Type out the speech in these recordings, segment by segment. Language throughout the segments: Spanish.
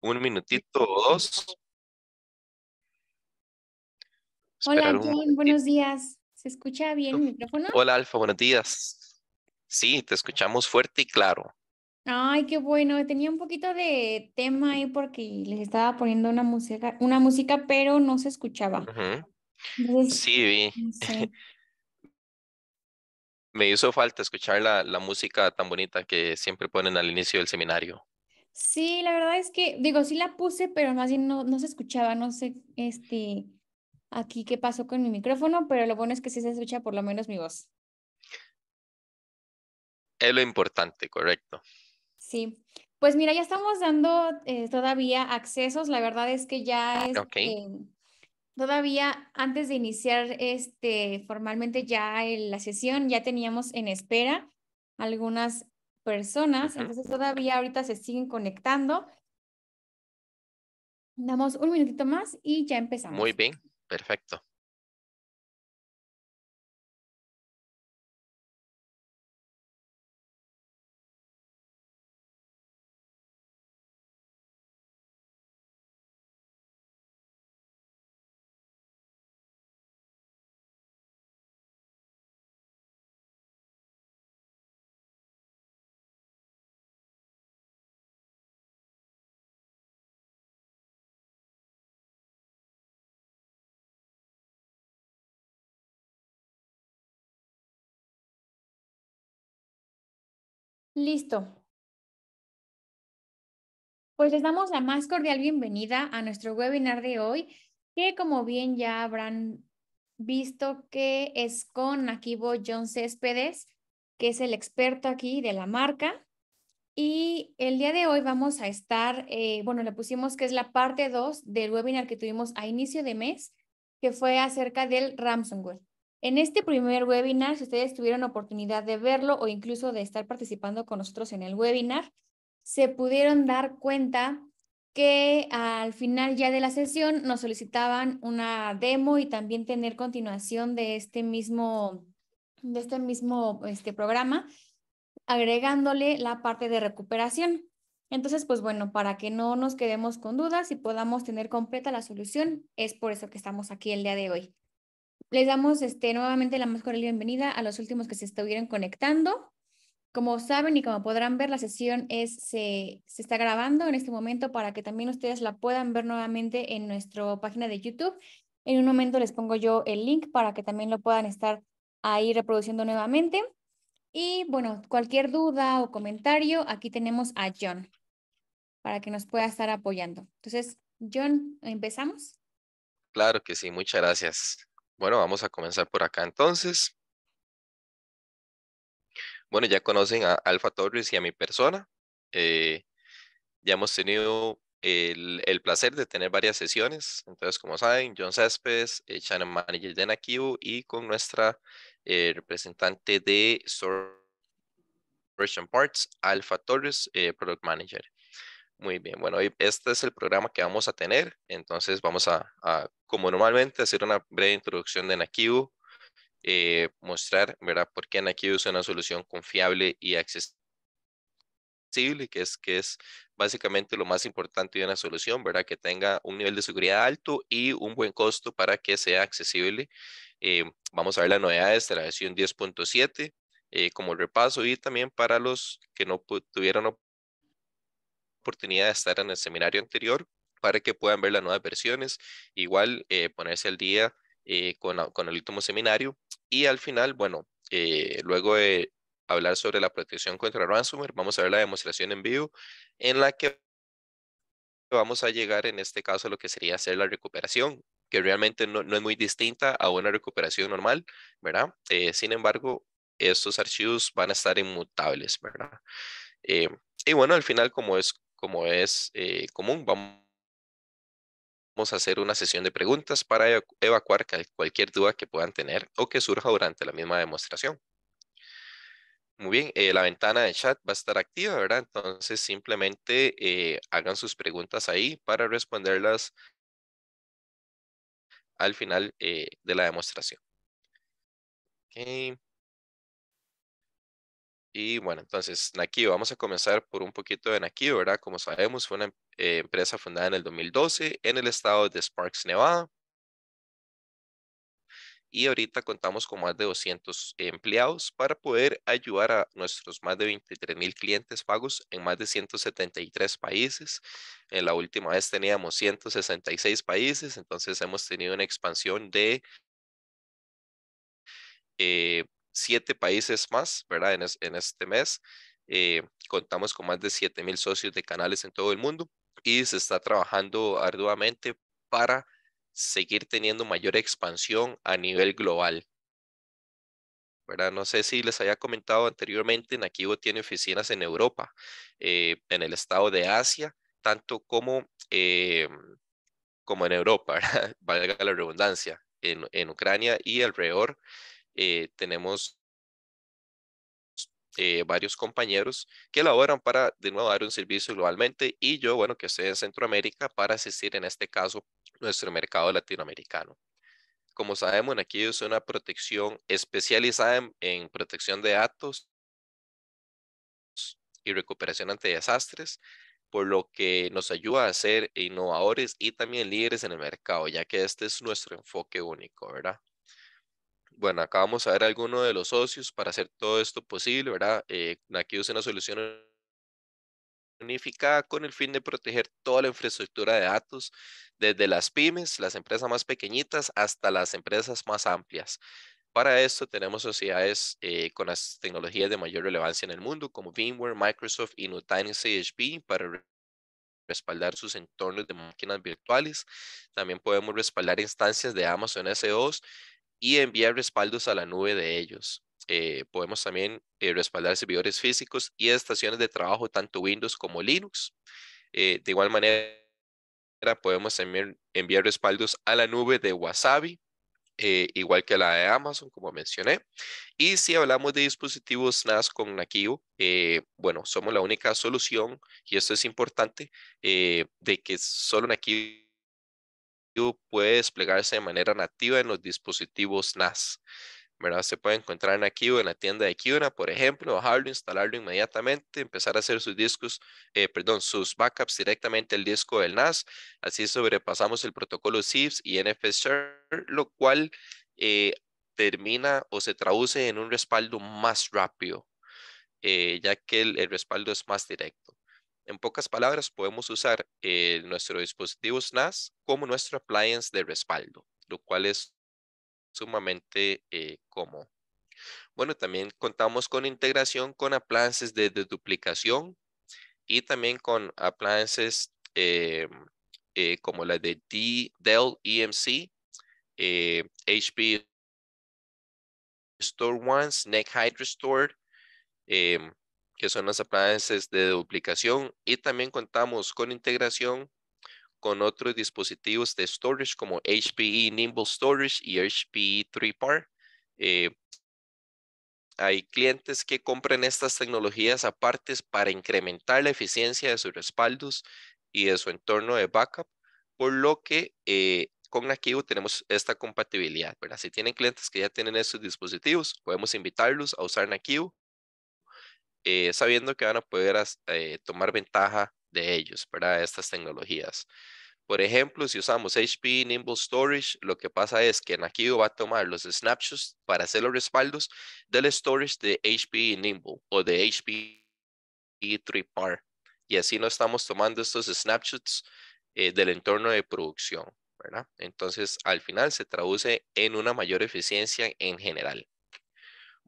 un minutito o dos. Hola, buenos días. ¿Se escucha bien el micrófono? Hola, Alfa, buenos días. Sí, te escuchamos fuerte y claro. Ay, qué bueno. Tenía un poquito de tema ahí porque les estaba poniendo una música, una música pero no se escuchaba. sí, Me hizo falta escuchar la, la música tan bonita que siempre ponen al inicio del seminario. Sí, la verdad es que, digo, sí la puse, pero más bien no, no se escuchaba, no sé, este, aquí qué pasó con mi micrófono, pero lo bueno es que sí se escucha por lo menos mi voz. Es lo importante, correcto. Sí, pues mira, ya estamos dando eh, todavía accesos, la verdad es que ya es... Eh, todavía antes de iniciar este formalmente ya la sesión, ya teníamos en espera algunas personas, entonces todavía ahorita se siguen conectando. Damos un minutito más y ya empezamos. Muy bien, perfecto. Listo. Pues les damos la más cordial bienvenida a nuestro webinar de hoy, que como bien ya habrán visto que es con Akibo John Céspedes, que es el experto aquí de la marca. Y el día de hoy vamos a estar, eh, bueno, le pusimos que es la parte 2 del webinar que tuvimos a inicio de mes, que fue acerca del ransomware. En este primer webinar, si ustedes tuvieron oportunidad de verlo o incluso de estar participando con nosotros en el webinar, se pudieron dar cuenta que al final ya de la sesión nos solicitaban una demo y también tener continuación de este mismo, de este mismo este programa, agregándole la parte de recuperación. Entonces, pues bueno, para que no nos quedemos con dudas y podamos tener completa la solución, es por eso que estamos aquí el día de hoy. Les damos este, nuevamente la más cordial bienvenida a los últimos que se estuvieron conectando. Como saben y como podrán ver, la sesión es, se, se, está grabando en este momento para que también ustedes la puedan ver nuevamente en nuestra página de YouTube. En un momento les pongo yo el link para que también lo puedan estar ahí reproduciendo nuevamente. Y bueno, cualquier duda o comentario, aquí tenemos a John para que nos pueda estar apoyando. Entonces, John, ¿empezamos? Claro que sí, muchas gracias. Bueno, vamos a comenzar por acá entonces. Bueno, ya conocen a Alfa Torres y a mi persona. Eh, ya hemos tenido el, placer de tener varias sesiones. Entonces, como saben, John Céspedes, eh, Channel Manager de Nakibu y con nuestra eh, representante de Version Parts, Alpha Torres, Product Manager. Muy bien, bueno, este es el programa que vamos a tener. Entonces, vamos a, a como normalmente, hacer una breve introducción de Nakibu, eh, mostrar ¿verdad? por qué Nakibu es una solución confiable y accesible, que es, que es básicamente lo más importante de una solución, ¿verdad? que tenga un nivel de seguridad alto y un buen costo para que sea accesible. Eh, vamos a ver las novedades de la versión 10.7 eh, como repaso y también para los que no tuvieron oportunidad de estar en el seminario anterior, para que puedan ver las nuevas versiones, igual eh, ponerse al día eh, con, el último seminario y al final, bueno, eh, luego de hablar sobre la protección contra ransomware, vamos a ver la demostración en vivo en la que vamos a llegar en este caso a lo que sería hacer la recuperación, que realmente no, no es muy distinta a una recuperación normal, ¿verdad? sin embargo, estos archivos van a estar inmutables, ¿verdad? y bueno, al final, como es, como es común, vamos vamos a hacer una sesión de preguntas para evacuar cualquier duda que puedan tener o que surja durante la misma demostración. Muy bien, eh, la ventana de chat va a estar activa, ¿verdad? Entonces simplemente eh, hagan sus preguntas ahí para responderlas al final eh, de la demostración. Okay. Y bueno, entonces, Nakio vamos a comenzar por un poquito de Nakio ¿verdad? Como sabemos, fue una em, eh, empresa fundada en el 2012 en el estado de Sparks, Nevada. Y ahorita contamos con más de 200 empleados para poder ayudar a nuestros más de 23 mil clientes pagos en más de 173 países. En la última vez teníamos 166 países, entonces hemos tenido una expansión de eh, siete países más, ¿verdad? En, este mes. Eh, contamos con más de 7000 socios de canales en todo el mundo y se está trabajando arduamente para seguir teniendo mayor expansión a nivel global. ¿verdad? No sé si les había comentado anteriormente, Nakivo tiene oficinas en Europa, eh, en el estado de Asia, tanto como, eh, como en Europa, ¿verdad? valga la redundancia, en, en Ucrania y alrededor. Eh, tenemos eh, varios compañeros que laboran para de nuevo dar un servicio globalmente y yo, bueno, que estoy en Centroamérica para asistir en este caso nuestro mercado latinoamericano. Como sabemos, aquí es una protección especializada en protección de datos y recuperación ante desastres, por lo que nos ayuda a ser innovadores y también líderes en el mercado, ya que este es nuestro enfoque único, ¿verdad? bueno, acá vamos a ver algunos de los socios para hacer todo esto posible, ¿verdad? Eh, aquí usa una solución unificada con el fin de proteger toda la infraestructura de datos, desde las pymes, las empresas más pequeñitas, hasta las empresas más amplias. Para esto tenemos sociedades eh, con las tecnologías de mayor relevancia en el mundo, como VMware, Microsoft y Nutanix CHP, para respaldar sus entornos de máquinas virtuales. También podemos respaldar instancias de Amazon S2 y enviar respaldos a la nube de ellos. Eh, podemos también eh, respaldar servidores físicos y estaciones de trabajo, tanto Windows como Linux. Eh, de igual manera, podemos enviar, enviar, respaldos a la nube de Wasabi, igual que a la de Amazon, como mencioné. Y si hablamos de dispositivos NAS con Nakivo, bueno, somos la única solución, y esto es importante, de que solo Nakivo puede desplegarse de manera nativa en los dispositivos NAS. ¿verdad? Se puede encontrar en o en la tienda de Kiuna, por ejemplo, bajarlo, instalarlo inmediatamente, empezar a hacer sus discos, eh, perdón, sus backups directamente al disco del NAS. Así sobrepasamos el protocolo SIFS y NFSer, lo cual eh, termina o se traduce en un respaldo más rápido, eh, ya que el respaldo es más directo. En pocas palabras, podemos usar eh, nuestro dispositivo SNAS NAS como nuestro appliance de respaldo, lo cual es sumamente eh, común. Bueno, también contamos con integración con appliances de, deduplicación duplicación y también con appliances eh, como la de Dell EMC, HP Store Ones, Restore. Hydra em, que son las appliances este, de duplicación y también contamos con integración con otros dispositivos de storage como HPE Nimble Storage y HPE 3PAR. Eh, hay clientes que compran estas tecnologías aparte para incrementar la eficiencia de sus respaldos y de su entorno de backup, por lo que eh, con Nakivo tenemos esta compatibilidad. ¿verdad? Si tienen clientes que ya tienen estos dispositivos, podemos invitarlos a usar Nakivo eh, sabiendo que van a poder eh, tomar ventaja de ellos, ¿verdad? estas tecnologías. Por ejemplo, si usamos HP Nimble Storage, lo que pasa es que Nakido va a tomar los snapshots para hacer los respaldos del storage de HP Nimble o de HP 3PAR. Y así no estamos tomando estos snapshots eh, del entorno de producción, ¿verdad? Entonces, al final se traduce en una mayor eficiencia en general.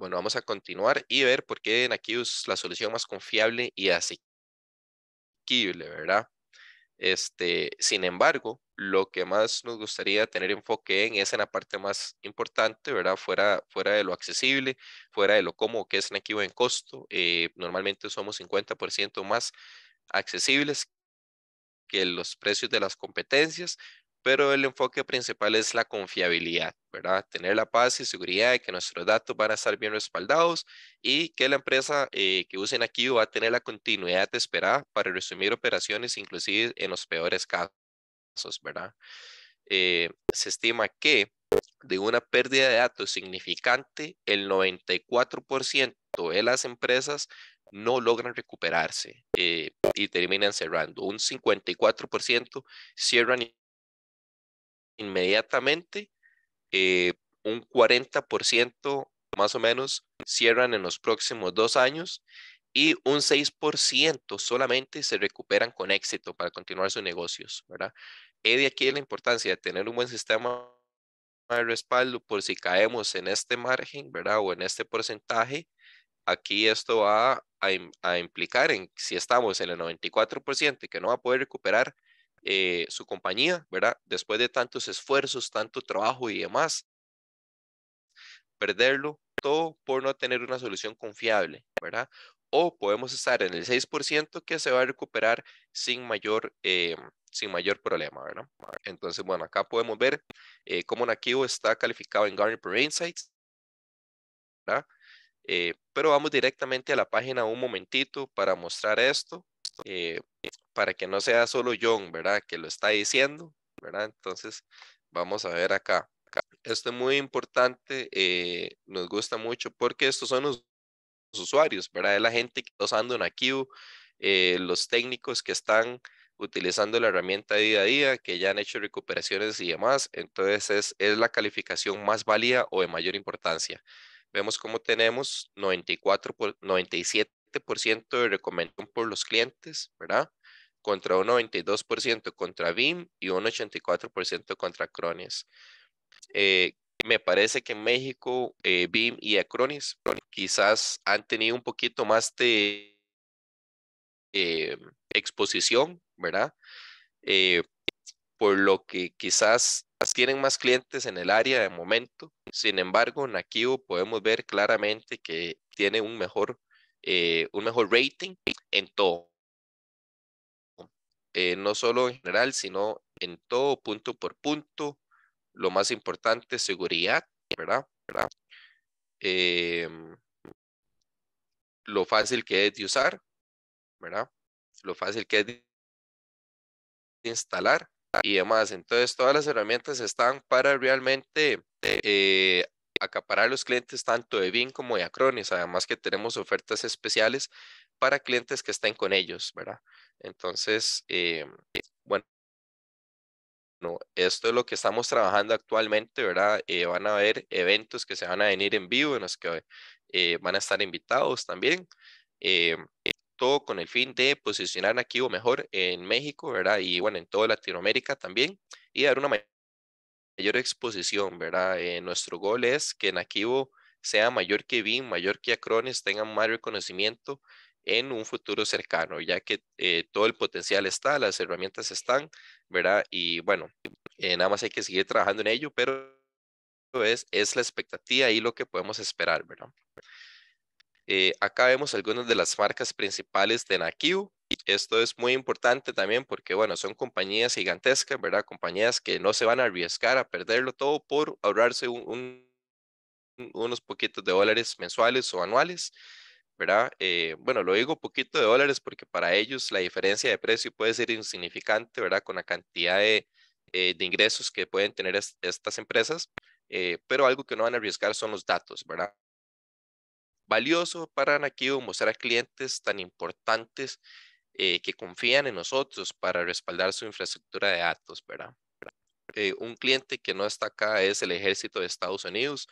Bueno, vamos a continuar y ver por qué en aquí es la solución más confiable y asequible, ¿verdad? Este, sin embargo, lo que más nos gustaría tener enfoque en es en la parte más importante, ¿verdad? Fuera, fuera de lo accesible, fuera de lo cómodo que es en en costo. Eh, normalmente somos 50% más accesibles que los precios de las competencias, pero el enfoque principal es la confiabilidad, ¿verdad? Tener la paz y seguridad de que nuestros datos van a estar bien respaldados y que la empresa eh, que usen aquí va a tener la continuidad esperada para resumir operaciones, inclusive en los peores casos, ¿verdad? Eh, se estima que de una pérdida de datos significante, el 94% de las empresas no logran recuperarse eh, y terminan cerrando. Un 54% cierran inmediatamente, eh, un 40% más o menos cierran en los próximos dos años y un 6% solamente se recuperan con éxito para continuar sus negocios, ¿verdad? He de aquí la importancia de tener un buen sistema de respaldo por si caemos en este margen, ¿verdad? O en este porcentaje. Aquí esto va a, implicar en si estamos en el 94% que no va a poder recuperar, eh, su compañía, ¿verdad? Después de tantos esfuerzos, tanto trabajo y demás, perderlo todo por no tener una solución confiable, ¿verdad? O podemos estar en el 6% que se va a recuperar sin mayor, eh, sin mayor problema, ¿verdad? Entonces, bueno, acá podemos ver eh, cómo Nakivo está calificado en Gartner Pro Insights, ¿verdad? Eh, pero vamos directamente a la página un momentito para mostrar esto. Eh, para que no sea solo John, ¿verdad? Que lo está diciendo, ¿verdad? Entonces, vamos a ver acá. Esto es muy importante, eh, nos gusta mucho porque estos son los, usuarios, ¿verdad? Es la gente que está usando en eh, queue los técnicos que están utilizando la herramienta día a día, que ya han hecho recuperaciones y demás. Entonces, es, es la calificación más válida o de mayor importancia. Vemos cómo tenemos 94 por, 97 ciento de recomendación por los clientes, ¿verdad? Contra un 92% contra BIM y un 84% contra Acronis. Eh, me parece que en México, BIM eh, y Acronis quizás han tenido un poquito más de eh, exposición, ¿verdad? por lo que quizás tienen más clientes en el área de momento. Sin embargo, en Akio podemos ver claramente que tiene un mejor eh, un mejor rating en todo. Eh, no solo en general, sino en todo, punto por punto. Lo más importante, seguridad, ¿verdad? Em, lo fácil que es de usar, ¿verdad? Lo fácil que es de instalar y demás. Entonces, todas las herramientas están para realmente eh, acaparar los clientes tanto de BIM como de Acronis. Además que tenemos ofertas especiales para clientes que estén con ellos, ¿verdad? Entonces, eh, bueno, esto es lo que estamos trabajando actualmente, ¿verdad? Eh, van a haber eventos que se van a venir en vivo, en los que eh, van a estar invitados también. todo con el fin de posicionar aquí o mejor en México, ¿verdad? Y bueno, en toda Latinoamérica también y dar una mayor mayor exposición, ¿verdad? Eh, nuestro gol es que Nakibo sea mayor que BIM, mayor que Acronis, tenga mayor conocimiento en un futuro cercano, ya que eh, todo el potencial está, las herramientas están, ¿verdad? Y bueno, eh, nada más hay que seguir trabajando en ello, pero es, es la expectativa y lo que podemos esperar, ¿verdad? acá vemos algunas de las marcas principales de Nakivo esto es muy importante también porque, bueno, son compañías gigantescas, ¿verdad? Compañías que no se van a arriesgar a perderlo todo por ahorrarse un, unos poquitos de dólares mensuales o anuales, ¿verdad? Eh, bueno, lo digo poquito de dólares porque para ellos la diferencia de precio puede ser insignificante, ¿verdad? Con la cantidad de, eh, de ingresos que pueden tener estas empresas, eh, pero algo que no van a arriesgar son los datos, ¿verdad? Valioso para Anakido mostrar a clientes tan importantes eh, que confían en nosotros para respaldar su infraestructura de datos, ¿verdad? Eh, un cliente que no está acá es el ejército de Estados Unidos,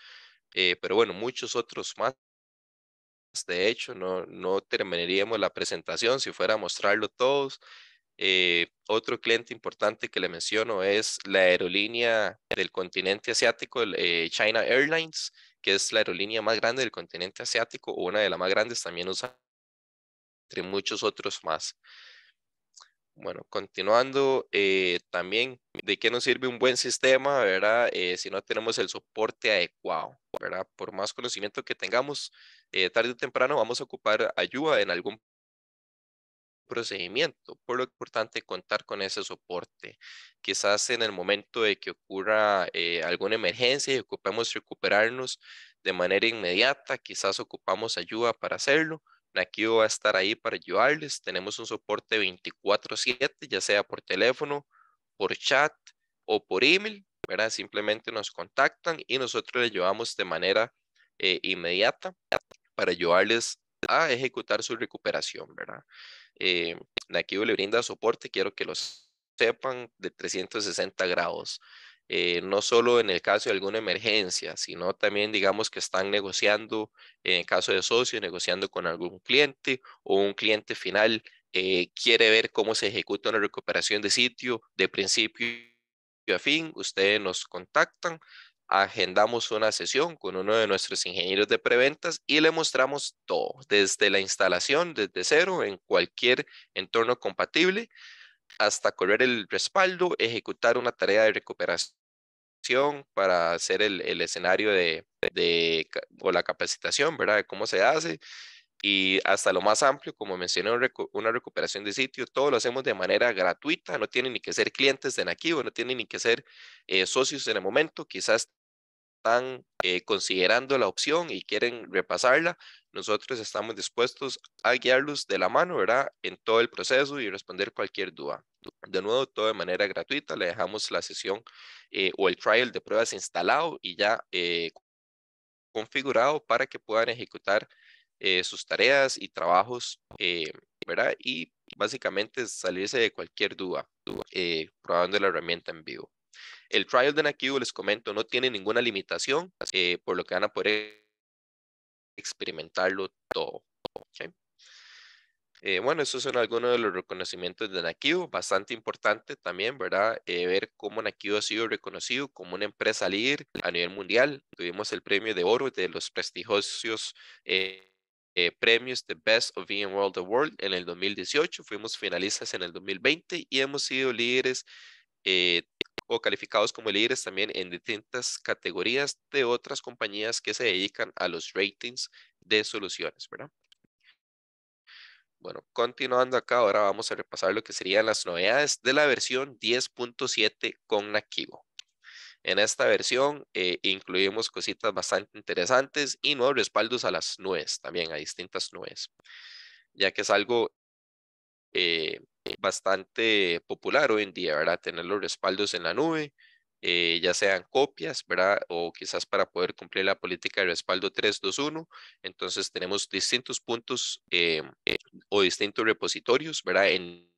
eh, pero bueno, muchos otros más. De hecho, no, no terminaríamos la presentación si fuera a mostrarlo todos. otro cliente importante que le menciono es la aerolínea del continente asiático, China Airlines, que es la aerolínea más grande del continente asiático, una de las más grandes, también usa entre muchos otros más. Bueno, continuando, eh, también, ¿de qué nos sirve un buen sistema, verdad? Eh, si no tenemos el soporte adecuado, ¿verdad? Por más conocimiento que tengamos, eh, tarde o temprano vamos a ocupar ayuda en algún procedimiento, por lo importante contar con ese soporte. Quizás en el momento de que ocurra alguna emergencia y ocupemos recuperarnos de manera inmediata, quizás ocupamos ayuda para hacerlo, Nakido va a estar ahí para ayudarles. Tenemos un soporte 24/7, ya sea por teléfono, por chat o por email. ¿verdad? Simplemente nos contactan y nosotros les llevamos de manera eh, inmediata para ayudarles a ejecutar su recuperación. ¿verdad? Eh, le brinda soporte, quiero que lo sepan, de 360 grados. Eh, no solo en el caso de alguna emergencia, sino también digamos que están negociando, en el caso de socio, negociando con algún cliente o un cliente final eh, quiere ver cómo se ejecuta una recuperación de sitio de principio a fin, ustedes nos contactan, agendamos una sesión con uno de nuestros ingenieros de preventas y le mostramos todo, desde la instalación, desde cero, en cualquier entorno compatible, hasta correr el respaldo, ejecutar una tarea de recuperación para hacer el, el escenario de, de, o la capacitación, ¿verdad? De cómo se hace y hasta lo más amplio, como mencioné, una recuperación de sitio, todo lo hacemos de manera gratuita, no tienen ni que ser clientes de Nakivo, no tienen ni que ser eh, socios en el momento, quizás están eh, considerando la opción y quieren repasarla, nosotros estamos dispuestos a guiarlos de la mano, ¿verdad? En todo el proceso y responder cualquier duda. De nuevo, todo de manera gratuita, le dejamos la sesión eh, o el trial de pruebas instalado y ya eh, configurado para que puedan ejecutar eh, sus tareas y trabajos, ¿verdad? Y básicamente salirse de cualquier duda probando la herramienta en vivo. El trial de NACU les comento, no tiene ninguna limitación, por lo que van a poder experimentarlo todo. Eh, bueno, esos son algunos de los reconocimientos de Nakio. bastante importante también, ¿verdad? Eh, ver cómo Nakio ha sido reconocido como una empresa líder a nivel mundial. Tuvimos el premio de oro de los prestigiosos eh, premios The Best of In World Award en el 2018, fuimos finalistas en el 2020 y hemos sido líderes o calificados como líderes también en distintas categorías de otras compañías que se dedican a los ratings de soluciones, ¿verdad? Bueno, continuando acá, ahora vamos a repasar lo que serían las novedades de la versión 10.7 con Nakigo. En esta versión eh, incluimos cositas bastante interesantes y nuevos respaldos a las nubes, también a distintas nubes, ya que es algo eh, bastante popular hoy en día, ¿verdad? Tener los respaldos en la nube eh, ya sean copias, ¿verdad? O quizás para poder cumplir la política de respaldo 321. Entonces tenemos distintos puntos eh, o distintos repositorios, ¿verdad? En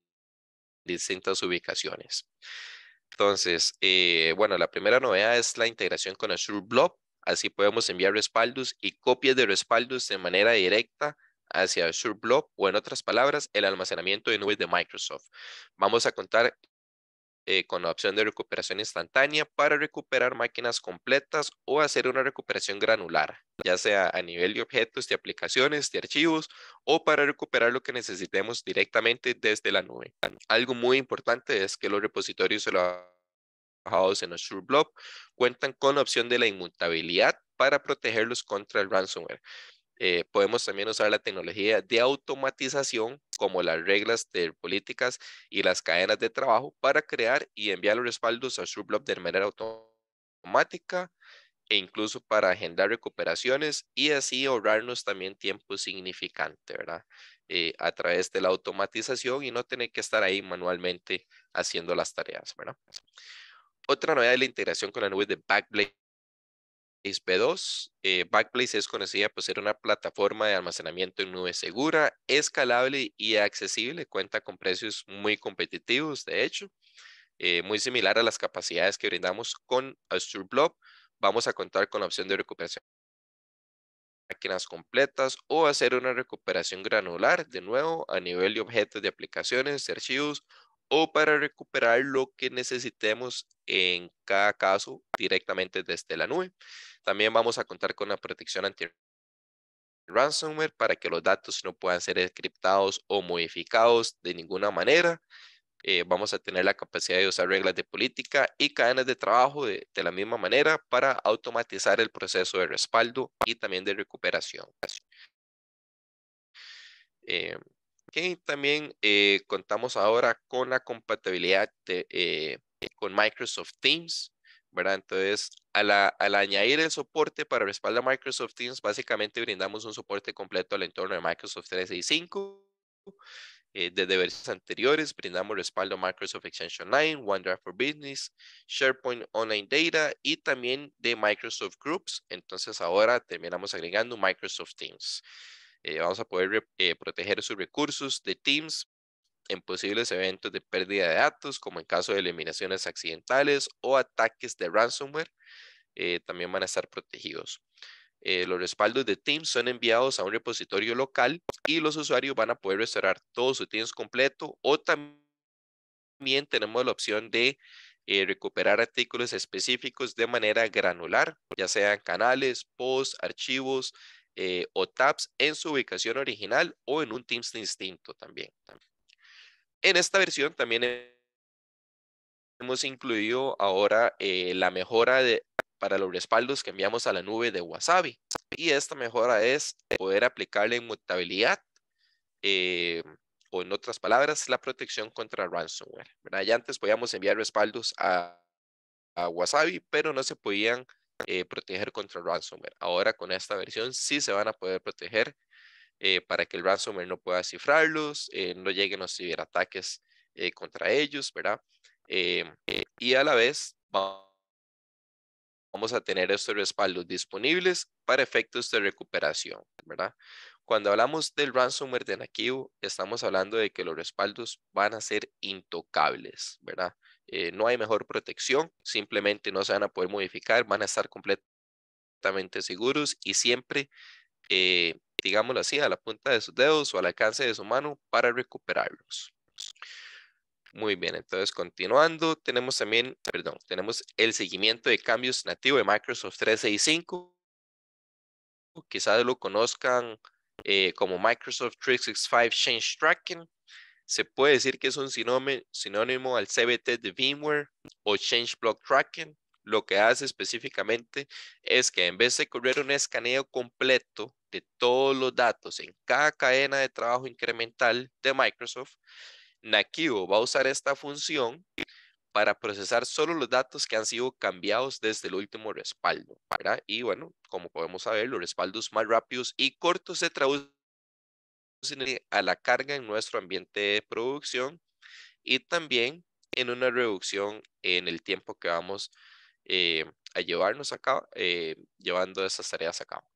distintas ubicaciones. Entonces, eh, bueno, la primera novedad es la integración con Azure Blob. Así podemos enviar respaldos y copias de respaldos de manera directa hacia Azure Blob o en otras palabras, el almacenamiento de nubes de Microsoft. Vamos a contar eh, con la opción de recuperación instantánea para recuperar máquinas completas o hacer una recuperación granular, ya sea a nivel de objetos, de aplicaciones, de archivos o para recuperar lo que necesitemos directamente desde la nube. Algo muy importante es que los repositorios trabajados en Azure Blob cuentan con la opción de la inmutabilidad para protegerlos contra el ransomware. Eh, podemos también usar la tecnología de automatización, como las reglas de políticas y las cadenas de trabajo, para crear y enviar los respaldos a blog de manera automática e incluso para agendar recuperaciones y así ahorrarnos también tiempo significante, ¿verdad? Eh, a través de la automatización y no tener que estar ahí manualmente haciendo las tareas, ¿verdad? Otra novedad es la integración con la nube de Backblaze SP2. Eh, Backblaze es conocida por ser una plataforma de almacenamiento en nube segura, escalable y accesible. Cuenta con precios muy competitivos, de hecho, eh, muy similar a las capacidades que brindamos con Azure Blob. Vamos a contar con la opción de recuperación máquinas completas o hacer una recuperación granular de nuevo a nivel de objetos de aplicaciones, de archivos o para recuperar lo que necesitemos en cada caso directamente desde la nube. También vamos a contar con la protección anti ransomware para que los datos no puedan ser encriptados o modificados de ninguna manera. Eh, vamos a tener la capacidad de usar reglas de política y cadenas de trabajo de, la misma manera para automatizar el proceso de respaldo y también de recuperación. Eh, también eh, contamos ahora con la compatibilidad eh, con Microsoft Teams, ¿verdad? Entonces, al, añadir el soporte para respaldo a Microsoft Teams, básicamente brindamos un soporte completo al entorno de Microsoft 365. Eh, desde versiones anteriores, brindamos respaldo a Microsoft Exchange Online, OneDrive for Business, SharePoint Online Data y también de Microsoft Groups. Entonces ahora terminamos agregando Microsoft Teams. Eh, vamos a poder eh, proteger sus recursos de Teams en posibles eventos de pérdida de datos, como en caso de eliminaciones accidentales o ataques de ransomware, eh, también van a estar protegidos. los respaldos de Teams son enviados a un repositorio local y los usuarios van a poder restaurar todo su Teams completo o también tenemos la opción de recuperar artículos específicos de manera granular, ya sean canales, posts, archivos, eh, o tabs en su ubicación original o en un Teams distinto también. En esta versión también hemos incluido ahora eh, la mejora para los respaldos que enviamos a la nube de Wasabi. Y esta mejora es poder aplicar la inmutabilidad eh, o en otras palabras, la protección contra ransomware. Ya antes podíamos enviar respaldos a Wasabi, pero no se podían eh, proteger contra el ransomware. Ahora con esta versión sí se van a poder proteger eh, para que el ransomware no pueda cifrarlos, eh, no lleguen a los ciberataques contra ellos, ¿verdad? y a la vez vamos a tener estos respaldos disponibles para efectos de recuperación, ¿verdad? Cuando hablamos del ransomware de Nakibu estamos hablando de que los respaldos van a ser intocables, ¿verdad? Eh, no hay mejor protección, simplemente no se van a poder modificar, van a estar completamente seguros y siempre, digamos eh, digámoslo así, a la punta de sus dedos o al alcance de su mano para recuperarlos. Muy bien, entonces continuando, tenemos también, perdón, tenemos el seguimiento de cambios nativo de Microsoft 365. Quizás lo conozcan eh, como Microsoft 365 Change Tracking se puede decir que es un sinónimo, sinónimo al CBT de VMware o Change Block Tracking. Lo que hace específicamente es que en vez de correr un escaneo completo de todos los datos en cada cadena de trabajo incremental de Microsoft, Nakivo va a usar esta función para procesar solo los datos que han sido cambiados desde el último respaldo. Y bueno, como podemos saber, los respaldos más rápidos y cortos se traducen a la carga en nuestro ambiente de producción y también en una reducción en el tiempo que vamos eh, a llevarnos a cabo, eh, llevando esas tareas a cabo.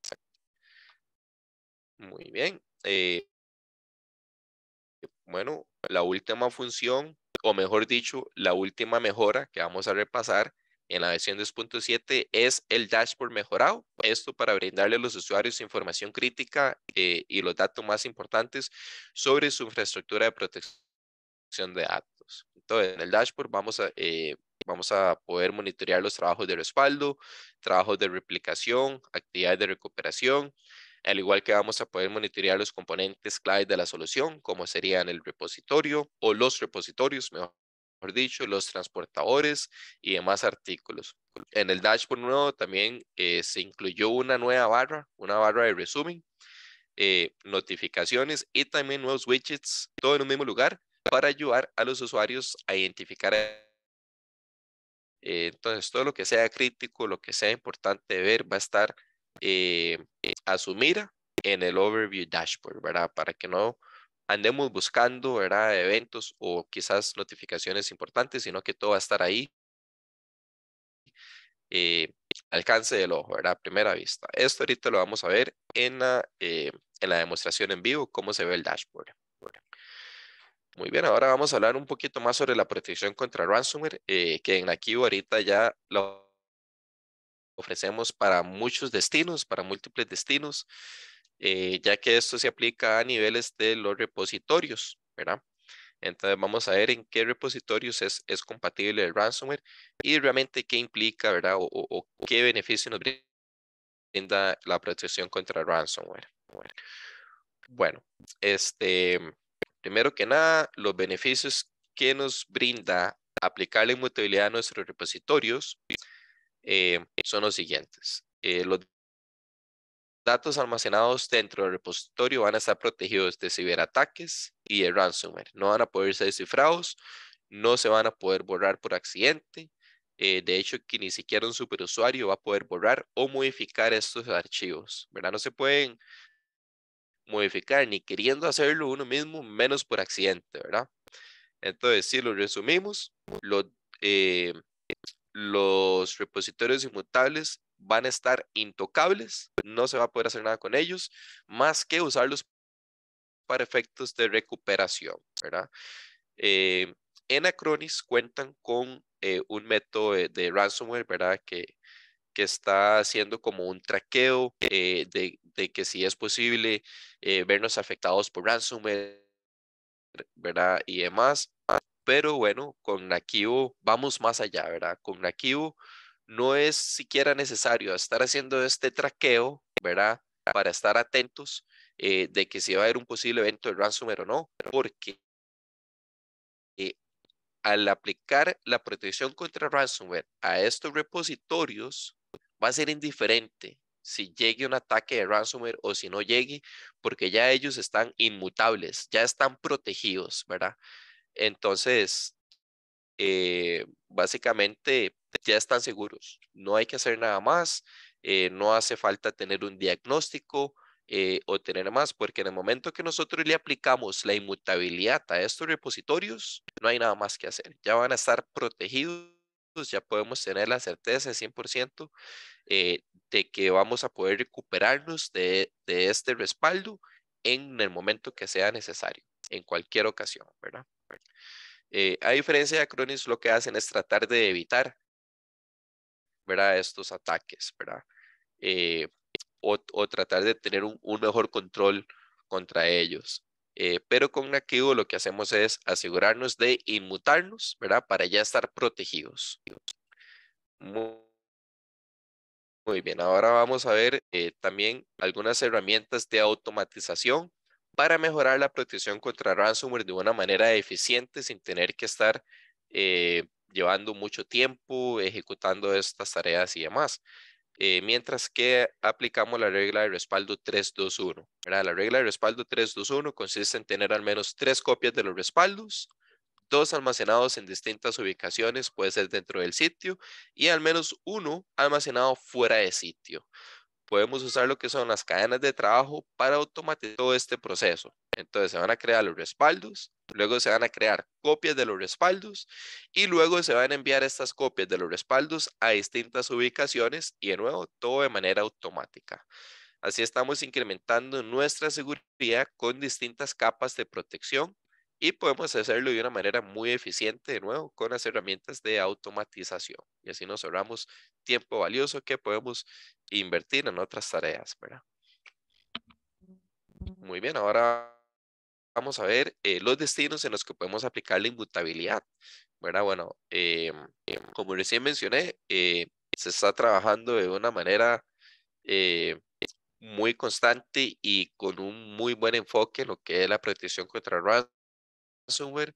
Muy bien. Eh, bueno, la última función, o mejor dicho, la última mejora que vamos a repasar en la versión 2.7 es el dashboard mejorado. Esto para brindarle a los usuarios información crítica eh, y los datos más importantes sobre su infraestructura de protección de datos. Entonces, en el dashboard vamos a, eh, vamos a poder monitorear los trabajos de respaldo, trabajos de replicación, actividades de recuperación, al igual que vamos a poder monitorear los componentes clave de la solución, como serían el repositorio o los repositorios, mejor dicho, los transportadores y demás artículos. En el dashboard nuevo también eh, se incluyó una nueva barra, una barra de resumen, eh, notificaciones y también nuevos widgets, todo en un mismo lugar para ayudar a los usuarios a identificar. Eh, entonces, todo lo que sea crítico, lo que sea importante ver, va a estar a su mira en el overview dashboard, ¿verdad? Para que no andemos buscando ¿verdad? eventos o quizás notificaciones importantes, sino que todo va a estar ahí. Eh, alcance del ojo, ¿verdad? Primera vista. Esto ahorita lo vamos a ver en la, eh, en la demostración en vivo, cómo se ve el dashboard. Muy bien, ahora vamos a hablar un poquito más sobre la protección contra ransomware, eh, que en aquí ahorita ya lo ofrecemos para muchos destinos, para múltiples destinos. Eh, ya que esto se aplica a niveles de los repositorios, ¿verdad? Entonces vamos a ver en qué repositorios es, compatible el ransomware y realmente qué implica, ¿verdad? O, qué beneficio nos brinda la protección contra el ransomware. Bueno, este, primero que nada, los beneficios que nos brinda aplicar la inmutabilidad a nuestros repositorios eh, son los siguientes. Eh, los datos almacenados dentro del repositorio van a estar protegidos de ciberataques y de ransomware. No van a poder ser descifrados, no se van a poder borrar por accidente. Eh, de hecho, que ni siquiera un superusuario va a poder borrar o modificar estos archivos, ¿verdad? No se pueden modificar ni queriendo hacerlo uno mismo, menos por accidente, ¿verdad? Entonces, si lo resumimos, los eh, los repositorios inmutables van a estar intocables, no se va a poder hacer nada con ellos, más que usarlos para efectos de recuperación, ¿verdad? Eh, en Acronis cuentan con eh, un método de, ransomware, ¿verdad? Que, que está haciendo como un traqueo eh, de, de, que si es posible vernos afectados por ransomware, ¿verdad? Y demás pero bueno, con Nakivo vamos más allá, ¿verdad? Con Nakivo no es siquiera necesario estar haciendo este traqueo, ¿verdad? Para estar atentos eh, de que si va a haber un posible evento de ransomware o no, porque eh, al aplicar la protección contra ransomware a estos repositorios, va a ser indiferente si llegue un ataque de ransomware o si no llegue, porque ya ellos están inmutables, ya están protegidos, ¿verdad? Entonces, eh, básicamente ya están seguros, no hay que hacer nada más, eh, no hace falta tener un diagnóstico eh, o tener más, porque en el momento que nosotros le aplicamos la inmutabilidad a estos repositorios, no hay nada más que hacer, ya van a estar protegidos, ya podemos tener la certeza 100% de que vamos a poder recuperarnos de, de este respaldo en el momento que sea necesario, en cualquier ocasión, ¿verdad? Eh, a diferencia de Acronis, lo que hacen es tratar de evitar ¿verdad? estos ataques eh, o, tratar de tener un, mejor control contra ellos. Eh, pero con activo lo que hacemos es asegurarnos de inmutarnos, ¿verdad? Para ya estar protegidos. Muy, bien, ahora vamos a ver también algunas herramientas de automatización para mejorar la protección contra ransomware de una manera eficiente sin tener que estar eh, llevando mucho tiempo ejecutando estas tareas y demás. Eh, mientras que aplicamos la regla de respaldo 321. La regla de respaldo 321 consiste en tener al menos tres copias de los respaldos, dos almacenados en distintas ubicaciones, puede ser dentro del sitio, y al menos uno almacenado fuera de sitio podemos usar lo que son las cadenas de trabajo para automatizar todo este proceso. Entonces se van a crear los respaldos, luego se van a crear copias de los respaldos y luego se van a enviar estas copias de los respaldos a distintas ubicaciones y de nuevo todo de manera automática. Así estamos incrementando nuestra seguridad con distintas capas de protección y podemos hacerlo de una manera muy eficiente, de nuevo, con las herramientas de automatización. Y así nos ahorramos tiempo valioso que podemos invertir en otras tareas, ¿verdad? Muy bien, ahora vamos a ver eh, los destinos en los que podemos aplicar la inmutabilidad, ¿verdad? Bueno, eh, como recién mencioné, eh, se está trabajando de una manera muy constante y con un muy buen enfoque en lo que es la protección contra el ransom ransomware,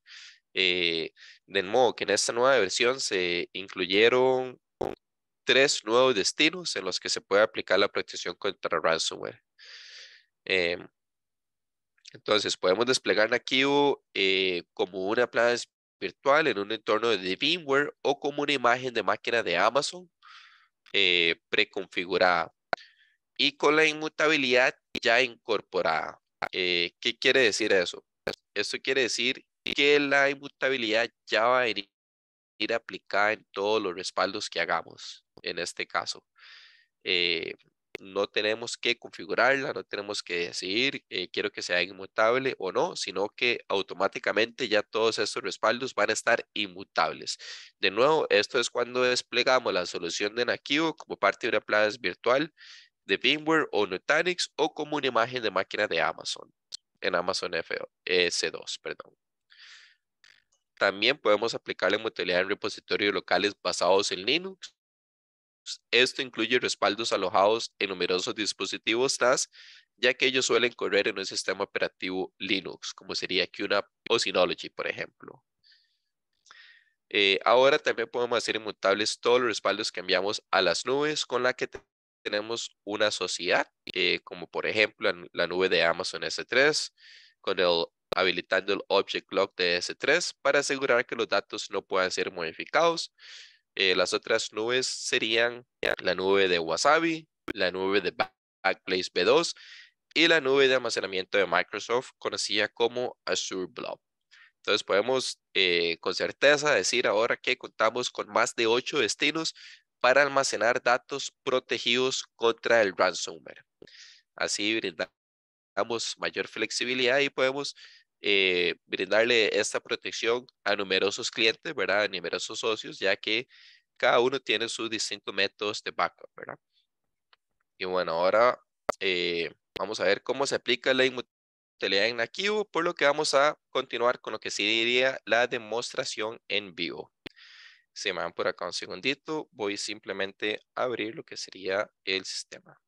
eh, modo que en esta nueva versión se incluyeron tres nuevos destinos en los que se puede aplicar la protección contra ransomware. Eh, entonces, podemos desplegar aquí eh, como una plana virtual en un entorno de VMware o como una imagen de máquina de Amazon preconfigurada y con la inmutabilidad ya incorporada. ¿Qué quiere decir eso? Esto quiere decir que la inmutabilidad ya va a ir aplicada en todos los respaldos que hagamos, en este caso. Eh, no tenemos que configurarla, no tenemos que decir eh, quiero que sea inmutable o no, sino que automáticamente ya todos estos respaldos van a estar inmutables. De nuevo, esto es cuando desplegamos la solución de Nakivo como parte de una plaza virtual de VMware o Nutanix o como una imagen de máquina de Amazon en Amazon S2. Perdón. También podemos aplicar la mutualidad en repositorios locales basados en Linux. Esto incluye respaldos alojados en numerosos dispositivos NAS, ya que ellos suelen correr en un sistema operativo Linux, como sería QNAP o Synology, por ejemplo. Eh, ahora también podemos hacer inmutables todos los respaldos que enviamos a las nubes con la que tenemos una sociedad, eh, como por ejemplo la nube de Amazon S3, con el, habilitando el Object lock de S3 para asegurar que los datos no puedan ser modificados. Eh, las otras nubes serían la nube de Wasabi, la nube de Backblaze B2 y la nube de almacenamiento de Microsoft, conocida como Azure Blob. Entonces podemos eh, con certeza decir ahora que contamos con más de ocho destinos para almacenar datos protegidos contra el ransomware. Así brindamos mayor flexibilidad y podemos eh, brindarle esta protección a numerosos clientes, ¿verdad? A numerosos socios, ya que cada uno tiene sus distintos métodos de backup, ¿verdad? Y bueno, ahora eh, vamos a ver cómo se aplica la inmutabilidad en por lo que vamos a continuar con lo que sería la demostración en vivo. Si me dan por acá un segundito, voy simplemente a abrir lo que sería el sistema.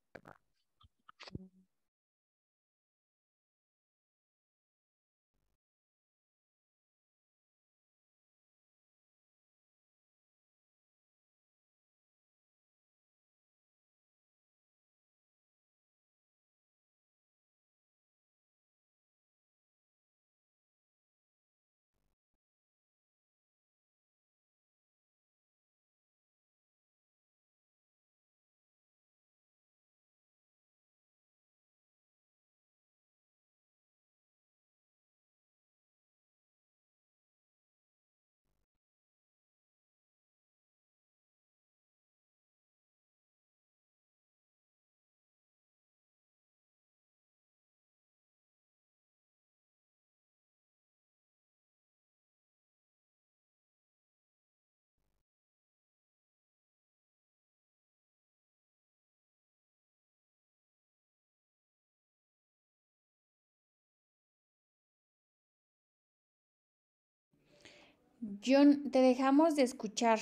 John, te dejamos de escuchar.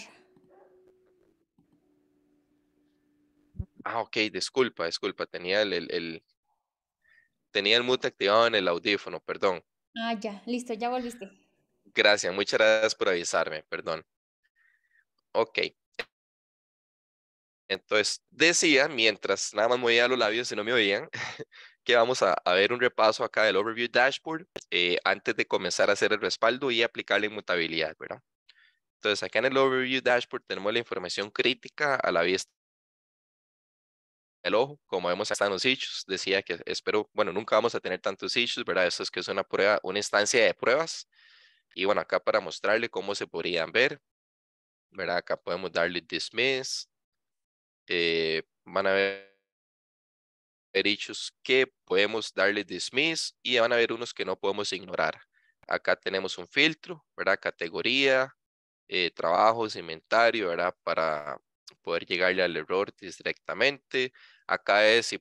Ah, ok, disculpa, disculpa. Tenía el, el, el, tenía el mute activado en el audífono, perdón. Ah, ya, listo, ya volviste. Gracias, muchas gracias por avisarme, perdón. Ok. Entonces, decía, mientras nada más movía los labios y no me oían, vamos a, ver un repaso acá del Overview Dashboard eh, antes de comenzar a hacer el respaldo y aplicar la inmutabilidad, ¿verdad? Entonces, acá en el Overview Dashboard tenemos la información crítica a la vista el ojo, como vemos están los sitios decía que espero, bueno, nunca vamos a tener tantos sitios, ¿verdad? Esto es que es una prueba, una instancia de pruebas. Y bueno, acá para mostrarle cómo se podrían ver, ¿verdad? Acá podemos darle dismiss. Eh, van a ver derechos que podemos darle dismiss y van a haber unos que no podemos ignorar. Acá tenemos un filtro, ¿verdad? Categoría, eh, trabajos, inventario, ¿verdad? Para poder llegarle al error directamente. Acá es si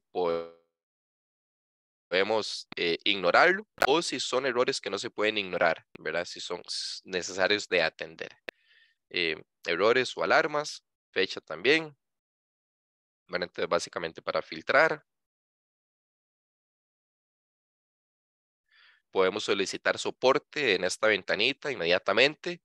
podemos eh, ignorarlo o si son errores que no se pueden ignorar, ¿verdad? Si son necesarios de atender. Eh, errores o alarmas, fecha también. Bueno, entonces básicamente para filtrar. podemos solicitar soporte en esta ventanita inmediatamente.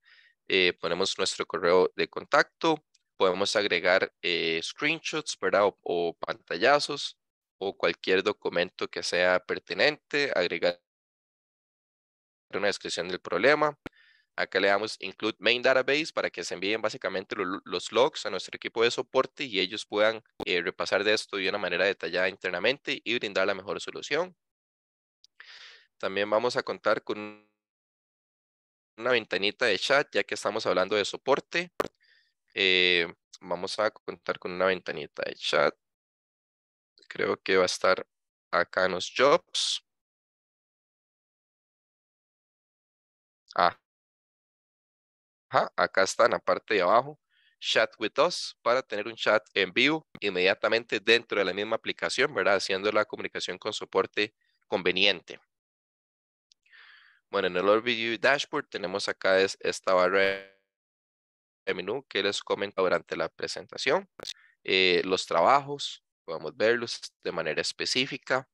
Eh, ponemos nuestro correo de contacto, podemos agregar eh, screenshots, ¿verdad? O, pantallazos o cualquier documento que sea pertinente, agregar una descripción del problema. Acá le damos Include Main Database para que se envíen básicamente los logs a nuestro equipo de soporte y ellos puedan eh, repasar de esto de una manera detallada internamente y brindar la mejor solución. También vamos a contar con una ventanita de chat, ya que estamos hablando de soporte. Eh, vamos a contar con una ventanita de chat. Creo que va a estar acá en los jobs. Ah. acá está en la parte de abajo. Chat with us para tener un chat en vivo inmediatamente dentro de la misma aplicación, ¿verdad? Haciendo la comunicación con soporte conveniente. Bueno, en el Overview Dashboard tenemos acá esta barra de menú que les comentaba durante la presentación. Eh, los trabajos, podemos verlos de manera específica.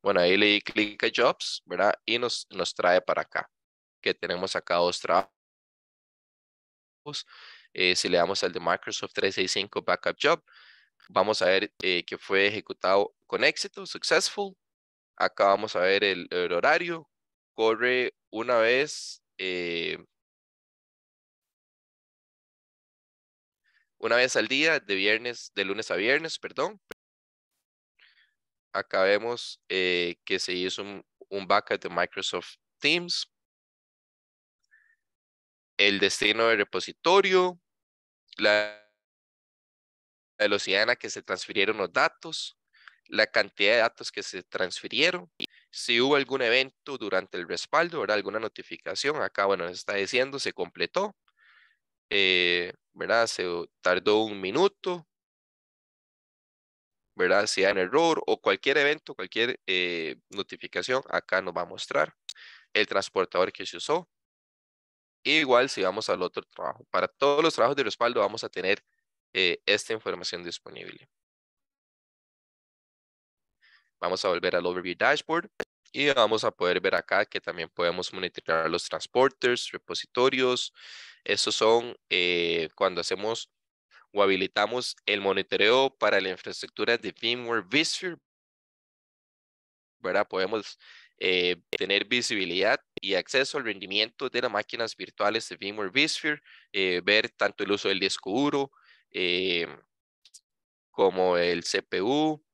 Bueno, ahí le di clic a Jobs, ¿verdad? Y nos, trae para acá, que tenemos acá dos trabajos. Eh, si le damos al de Microsoft 365 Backup Job, vamos a ver eh, que fue ejecutado con éxito, successful, Acá vamos a ver el, horario. Corre una vez. Eh, una vez al día, de viernes, de lunes a viernes, perdón. Acá vemos eh, que se hizo un, un backup de Microsoft Teams. El destino del repositorio, la velocidad en la que se transfirieron los datos, la cantidad de datos que se transfirieron y si hubo algún evento durante el respaldo, ¿verdad? alguna notificación, acá bueno, nos está diciendo se completó, eh, ¿verdad? Se tardó un minuto, ¿verdad? Si hay un error o cualquier evento, cualquier eh, notificación, acá nos va a mostrar el transportador que se usó. igual si vamos al otro trabajo. Para todos los trabajos de respaldo vamos a tener eh, esta información disponible. Vamos a volver al Overview Dashboard y vamos a poder ver acá que también podemos monitorear los transporters, repositorios. Esos son eh, cuando hacemos o habilitamos el monitoreo para la infraestructura de VMware vSphere. ¿Verdad? Podemos eh, tener visibilidad y acceso al rendimiento de las máquinas virtuales de VMware vSphere, eh, ver tanto el uso del disco duro como el CPU,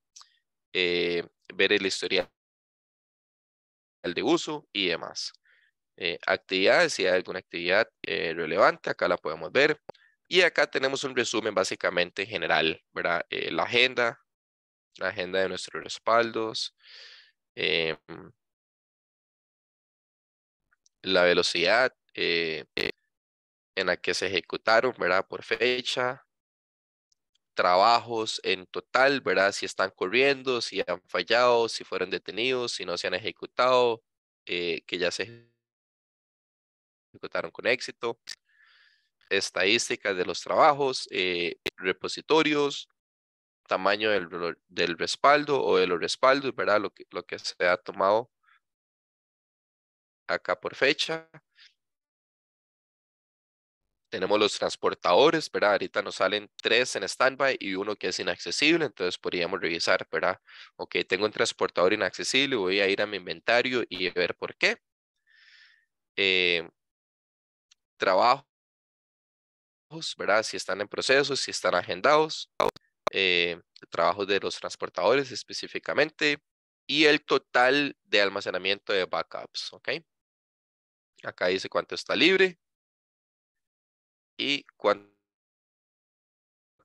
ver el historial de uso y demás. Eh, actividades, si hay alguna actividad eh, relevante, acá la podemos ver. Y acá tenemos un resumen básicamente general, ¿verdad? Eh, la agenda, la agenda de nuestros respaldos, la velocidad en la que se ejecutaron, ¿verdad? Por fecha, trabajos en total, ¿verdad? Si están corriendo, si han fallado, si fueron detenidos, si no se han ejecutado, eh, que ya se ejecutaron con éxito, estadísticas de los trabajos, eh, repositorios, tamaño del, respaldo o de los respaldos, ¿verdad? lo que se ha tomado acá por fecha tenemos los transportadores, ¿verdad? Ahorita nos salen tres en standby y uno que es inaccesible, entonces podríamos revisar, ¿verdad? Ok, tengo un transportador inaccesible, voy a ir a mi inventario y ver por qué. Eh, trabajos, ¿verdad? Si están en proceso, si están agendados, eh, trabajos de los transportadores específicamente y el total de almacenamiento de backups, ¿ok? Acá dice cuánto está libre, y cuánto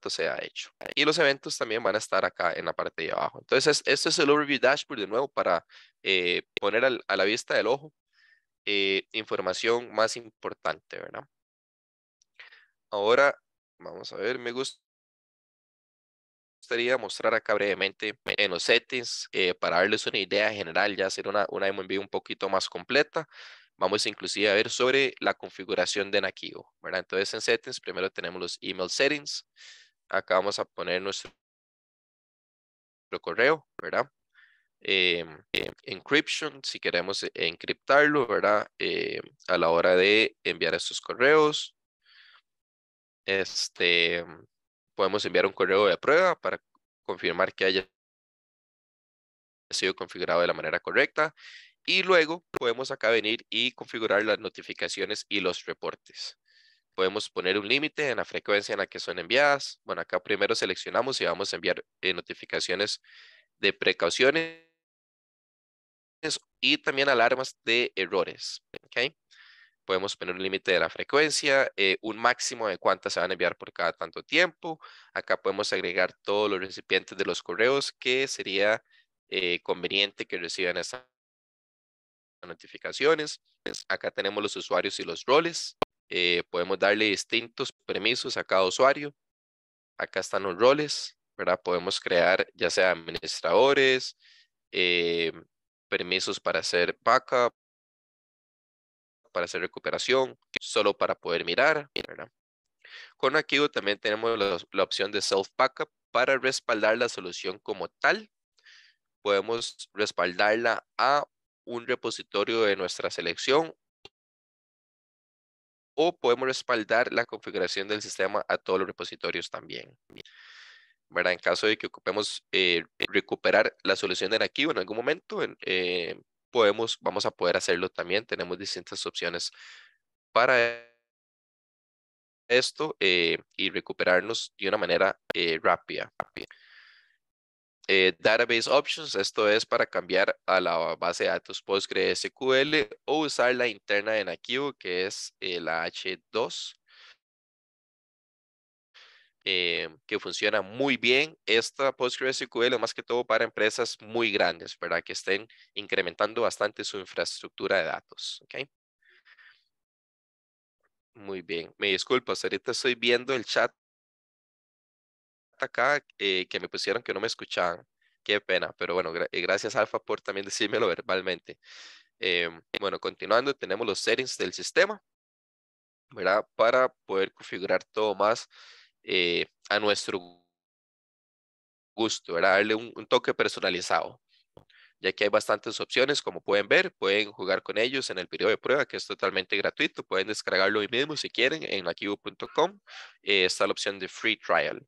se ha hecho. Y los eventos también van a estar acá en la parte de abajo. Entonces, esto es el Overview Dashboard de nuevo para eh, poner a la vista del ojo eh, información más importante, ¿verdad? Ahora, vamos a ver, me gustaría mostrar acá brevemente en los settings eh, para darles una idea general, ya hacer una, una demo un poquito más completa vamos inclusive a ver sobre la configuración de Nakivo, ¿verdad? Entonces en settings primero tenemos los email settings, acá vamos a poner nuestro correo, ¿verdad? Em, encryption, si queremos encriptarlo, ¿verdad? Em, a la hora de enviar estos correos. Este, podemos enviar un correo de prueba para confirmar que haya sido configurado de la manera correcta y luego podemos acá venir y configurar las notificaciones y los reportes. Podemos poner un límite en la frecuencia en la que son enviadas. Bueno, acá primero seleccionamos y vamos a enviar eh, notificaciones de precauciones y también alarmas de errores. Podemos poner un límite de la frecuencia, eh, un máximo de cuántas se van a enviar por cada tanto tiempo. Acá podemos agregar todos los recipientes de los correos que sería eh, conveniente que reciban esta notificaciones. Pues, acá tenemos los usuarios y los roles. Eh, podemos darle distintos permisos a cada usuario. Acá están los roles, ¿verdad? Podemos crear ya sea administradores, eh, permisos para hacer backup, para hacer recuperación, solo para poder mirar, Con aquí también tenemos la opción de self-backup para respaldar la solución como tal. Podemos respaldarla a un repositorio de nuestra selección o podemos respaldar la configuración del sistema a todos los repositorios también. ¿verdad? En caso de que ocupemos eh, recuperar la solución de archivo en algún momento, eh, podemos, vamos a poder hacerlo también. Tenemos distintas opciones para esto eh, y recuperarnos de una manera rápida. Eh, database options, esto es para cambiar a la base de datos PostgreSQL o usar la interna de Nakivo, que es eh, la H2, eh, que funciona muy bien. Esta PostgreSQL es más que todo para empresas muy grandes, ¿verdad? Que estén incrementando bastante su infraestructura de datos, Muy bien, me disculpas, ahorita estoy viendo el chat acá eh, que me pusieron que no me escuchaban. Qué pena, pero bueno, eh, gracias Alfa por también decírmelo verbalmente. Eh, bueno, continuando, tenemos los settings del sistema, ¿verdad? Para poder configurar todo más eh, a nuestro gusto, Darle un, toque personalizado ya que hay bastantes opciones, como pueden ver, pueden jugar con ellos en el periodo de prueba, que es totalmente gratuito, pueden descargarlo hoy mismo si quieren en laquivo.com eh, está la opción de free trial.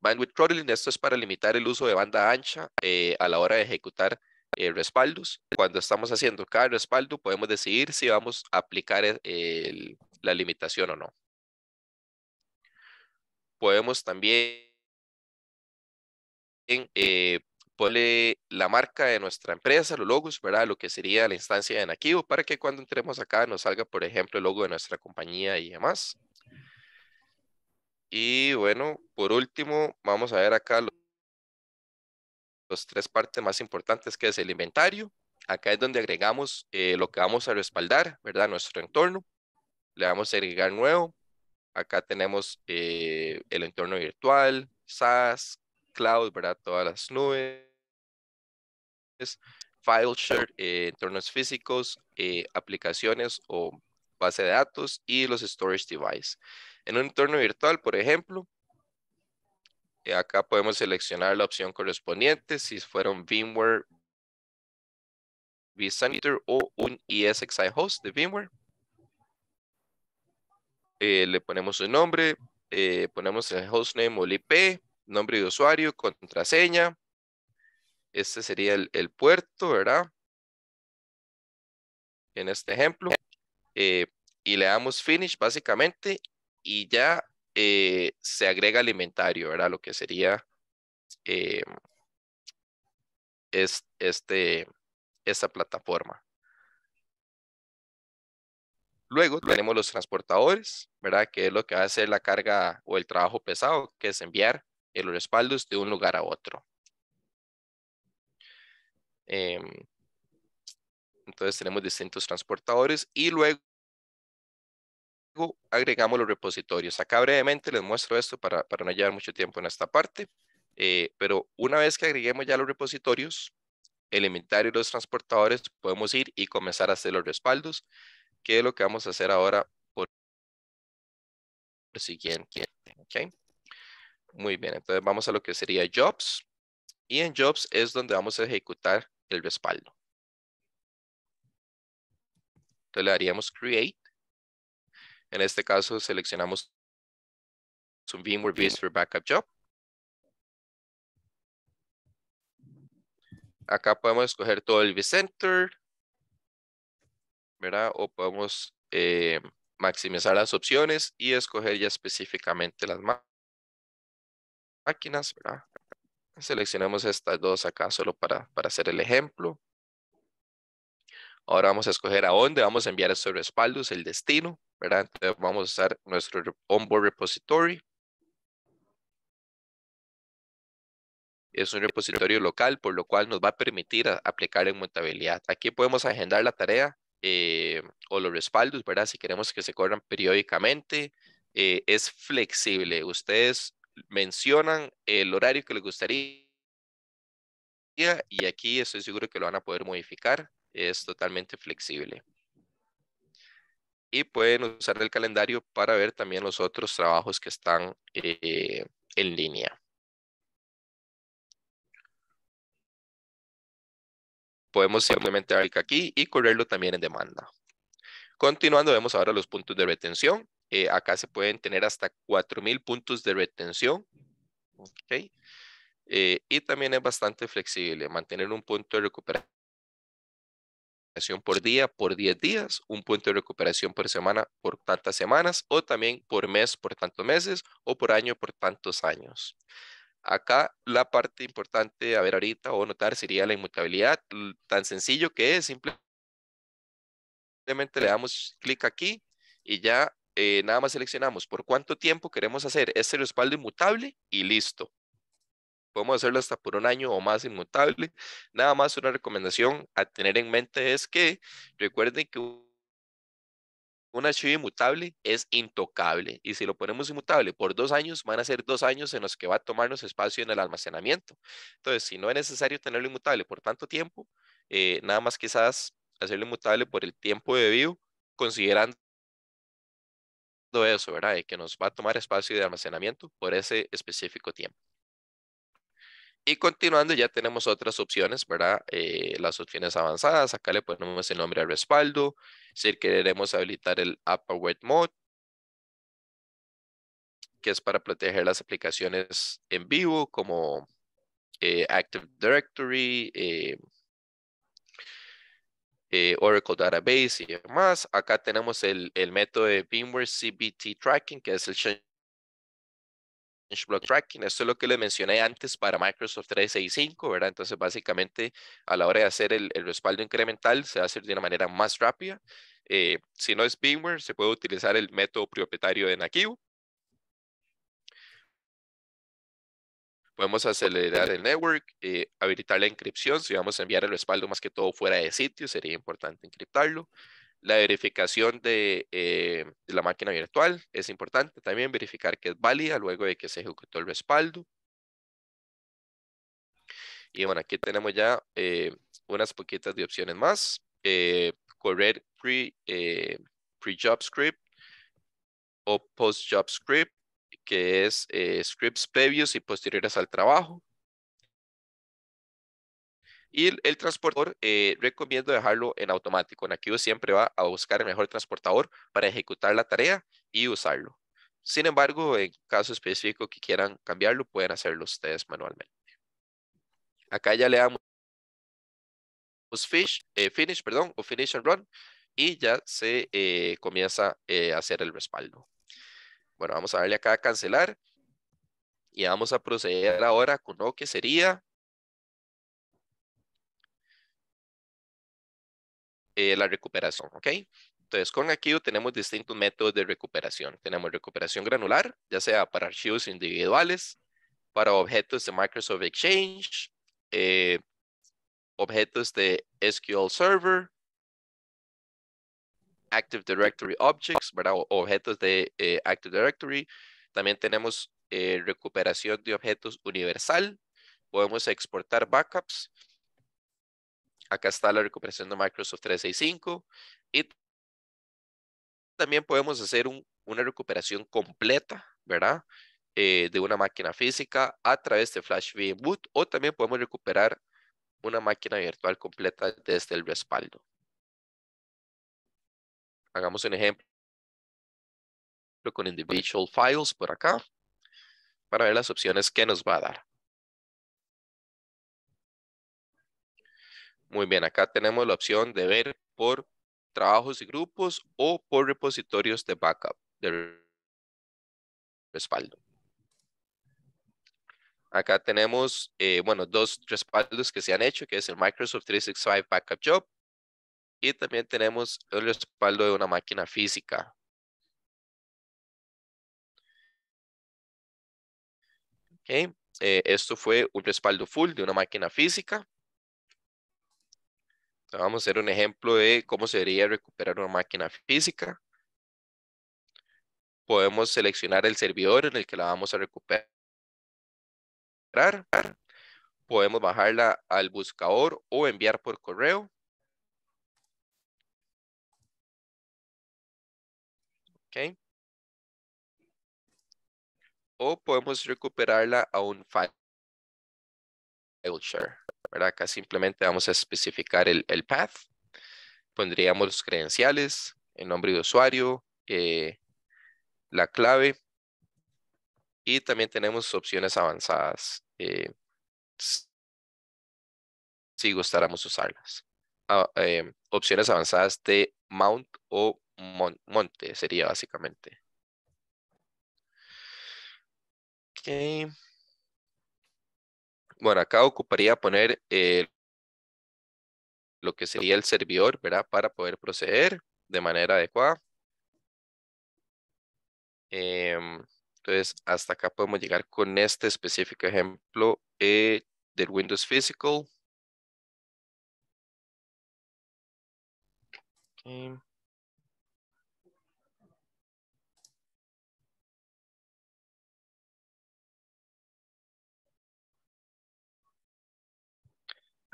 Bandwidth throttling, esto es para limitar el uso de banda ancha eh, a la hora de ejecutar eh, respaldos. Cuando estamos haciendo cada respaldo, podemos decidir si vamos a aplicar eh, la limitación o no. Podemos también poner la marca de nuestra empresa, los logos, ¿verdad? Lo que sería la instancia de Nakivo para que cuando entremos acá nos salga, por ejemplo, el logo de nuestra compañía y demás. Y bueno, por último, vamos a ver acá los, tres partes más importantes, que es el inventario. Acá es donde agregamos eh, lo que vamos a respaldar, ¿verdad? Nuestro entorno. Le vamos a agregar nuevo. Acá tenemos eh, el entorno virtual, SaaS, cloud, ¿verdad? Todas las nubes, file share, eh, entornos físicos, aplicaciones o base de datos y los storage device. En un entorno virtual, por ejemplo, eh, acá podemos seleccionar la opción correspondiente si fueron VMware, vSanitor o un ESXi host de VMware. Eh, le ponemos un nombre, eh, ponemos el hostname o el IP, nombre de usuario, contraseña. Este sería el, puerto, ¿verdad? En este ejemplo. y le damos finish básicamente y ya eh, se agrega alimentario, ¿verdad? Lo que sería eh, este, esta plataforma. Luego tenemos los transportadores, ¿verdad? Que es lo que va a hacer la carga o el trabajo pesado, que es enviar los respaldos de un lugar a otro. Em, entonces tenemos distintos transportadores y luego agregamos los repositorios. Acá brevemente les muestro esto para, para no llevar mucho tiempo en esta parte, eh, pero una vez que agreguemos ya los repositorios, el inventario y los transportadores, podemos ir y comenzar a hacer los respaldos, que es lo que vamos a hacer ahora por el siguiente. ¿okay? Muy bien, entonces vamos a lo que sería Jobs, y en Jobs es donde vamos a ejecutar el respaldo. Entonces le daríamos Create, en este caso seleccionamos un VMware Beast for Backup Job. Acá podemos escoger todo el vCenter, ¿verdad? O podemos eh, maximizar las opciones y escoger ya específicamente las máquinas, Seleccionamos estas dos acá solo para, hacer el ejemplo. Ahora vamos a escoger a dónde vamos a enviar estos respaldos, el destino. Entonces vamos a usar nuestro onboard repository. Es un repositorio local, por lo cual nos va a permitir aplicar en montabilidad. Aquí podemos agendar la tarea eh, o los respaldos, Si queremos que se corran periódicamente. Eh, es flexible. Ustedes mencionan el horario que les gustaría y aquí estoy seguro que lo van a poder modificar. Es totalmente flexible y pueden usar el calendario para ver también los otros trabajos que están eh, en línea. Podemos simplemente dar clic aquí y correrlo también en demanda. Continuando, vemos ahora los puntos de retención. Eh, acá se pueden tener hasta 4,000 puntos de retención. Eh, y también es bastante flexible. Mantener un punto de recuperación por día por 10 días, un punto de recuperación por semana por tantas semanas o también por mes por tantos meses o por año por tantos años. Acá la parte importante a ver ahorita o notar sería la inmutabilidad, tan sencillo que es, simplemente le damos clic aquí y ya eh, nada más seleccionamos por cuánto tiempo queremos hacer este respaldo inmutable y listo podemos hacerlo hasta por un año o más inmutable. Nada más una recomendación a tener en mente es que recuerden que un archivo inmutable es intocable y si lo ponemos inmutable por dos años van a ser dos años en los que va a tomarnos espacio en el almacenamiento. Entonces, si no es necesario tenerlo inmutable por tanto tiempo, eh, nada más quizás hacerlo inmutable por el tiempo debido, considerando eso, ¿verdad? que nos va a tomar espacio de almacenamiento por ese específico tiempo. Y continuando, ya tenemos otras opciones, ¿verdad? Eh, las opciones avanzadas, acá le ponemos el nombre al respaldo, si queremos habilitar el Upward Mode, que es para proteger las aplicaciones en vivo, como eh, Active Directory, eh, Oracle Database y demás. Acá tenemos el, método de VMware CBT Tracking, que es el Block Tracking. Esto es lo que le mencioné antes para Microsoft 365, ¿verdad? Entonces, básicamente, a la hora de hacer el, respaldo incremental, se hace de una manera más rápida. Eh, si no es VMware se puede utilizar el método propietario de Nakiu. Podemos acelerar el network, eh, habilitar la encripción. Si vamos a enviar el respaldo más que todo fuera de sitio, sería importante encriptarlo. La verificación eh, de, la máquina virtual es importante también verificar que es válida luego de que se ejecutó el respaldo. Y bueno, aquí tenemos ya eh, unas poquitas de opciones más. Eh, correr pre, pre-job script o post-job script, que es scripts previos y posteriores al trabajo. Y el, transportador eh, recomiendo dejarlo en automático. En siempre va a buscar el mejor transportador para ejecutar la tarea y usarlo. Sin embargo, en caso específico que quieran cambiarlo, pueden hacerlo ustedes manualmente. Acá ya le damos eh, finish perdón, o finish and run y ya se eh, comienza a hacer el respaldo. Bueno, vamos a darle acá a cancelar y vamos a proceder ahora con lo que sería Eh, la recuperación, ¿ok? Entonces, con Akido tenemos distintos métodos de recuperación. Tenemos recuperación granular, ya sea para archivos individuales, para objetos de Microsoft Exchange, eh, objetos de SQL Server, Active Directory Objects, ¿verdad? objetos de eh, Active Directory. También tenemos recuperación de objetos universal. Podemos exportar backups Acá está la recuperación de Microsoft 365 y también podemos hacer una recuperación completa, ¿verdad? Eh, de una máquina física a través de Flash VM Boot o también podemos recuperar una máquina virtual completa desde el respaldo. Hagamos un ejemplo con individual files por acá para ver las opciones que nos va a dar. Muy bien, acá tenemos la opción de ver por trabajos y grupos o por repositorios de backup, de respaldo. Acá tenemos, eh, bueno, dos respaldos que se han hecho, que es el Microsoft 365 Backup Job y también tenemos el respaldo de una máquina física. Okay. Eh, esto fue un respaldo full de una máquina física. Vamos a hacer un ejemplo de cómo se debería recuperar una máquina física. Podemos seleccionar el servidor en el que la vamos a recuperar. Podemos bajarla al buscador o enviar por correo. ¿ok? O podemos recuperarla a un file share. Acá simplemente vamos a especificar el, path, pondríamos los credenciales, el nombre de usuario, eh, la clave y también tenemos opciones avanzadas eh, si gustáramos usarlas. Ah, em, opciones avanzadas de mount o monte sería básicamente. Okay. Bueno, acá ocuparía poner eh, lo que sería el servidor, ¿verdad? Para poder proceder de manera adecuada. Em, entonces, hasta acá podemos llegar con este específico ejemplo eh, del Windows Physical.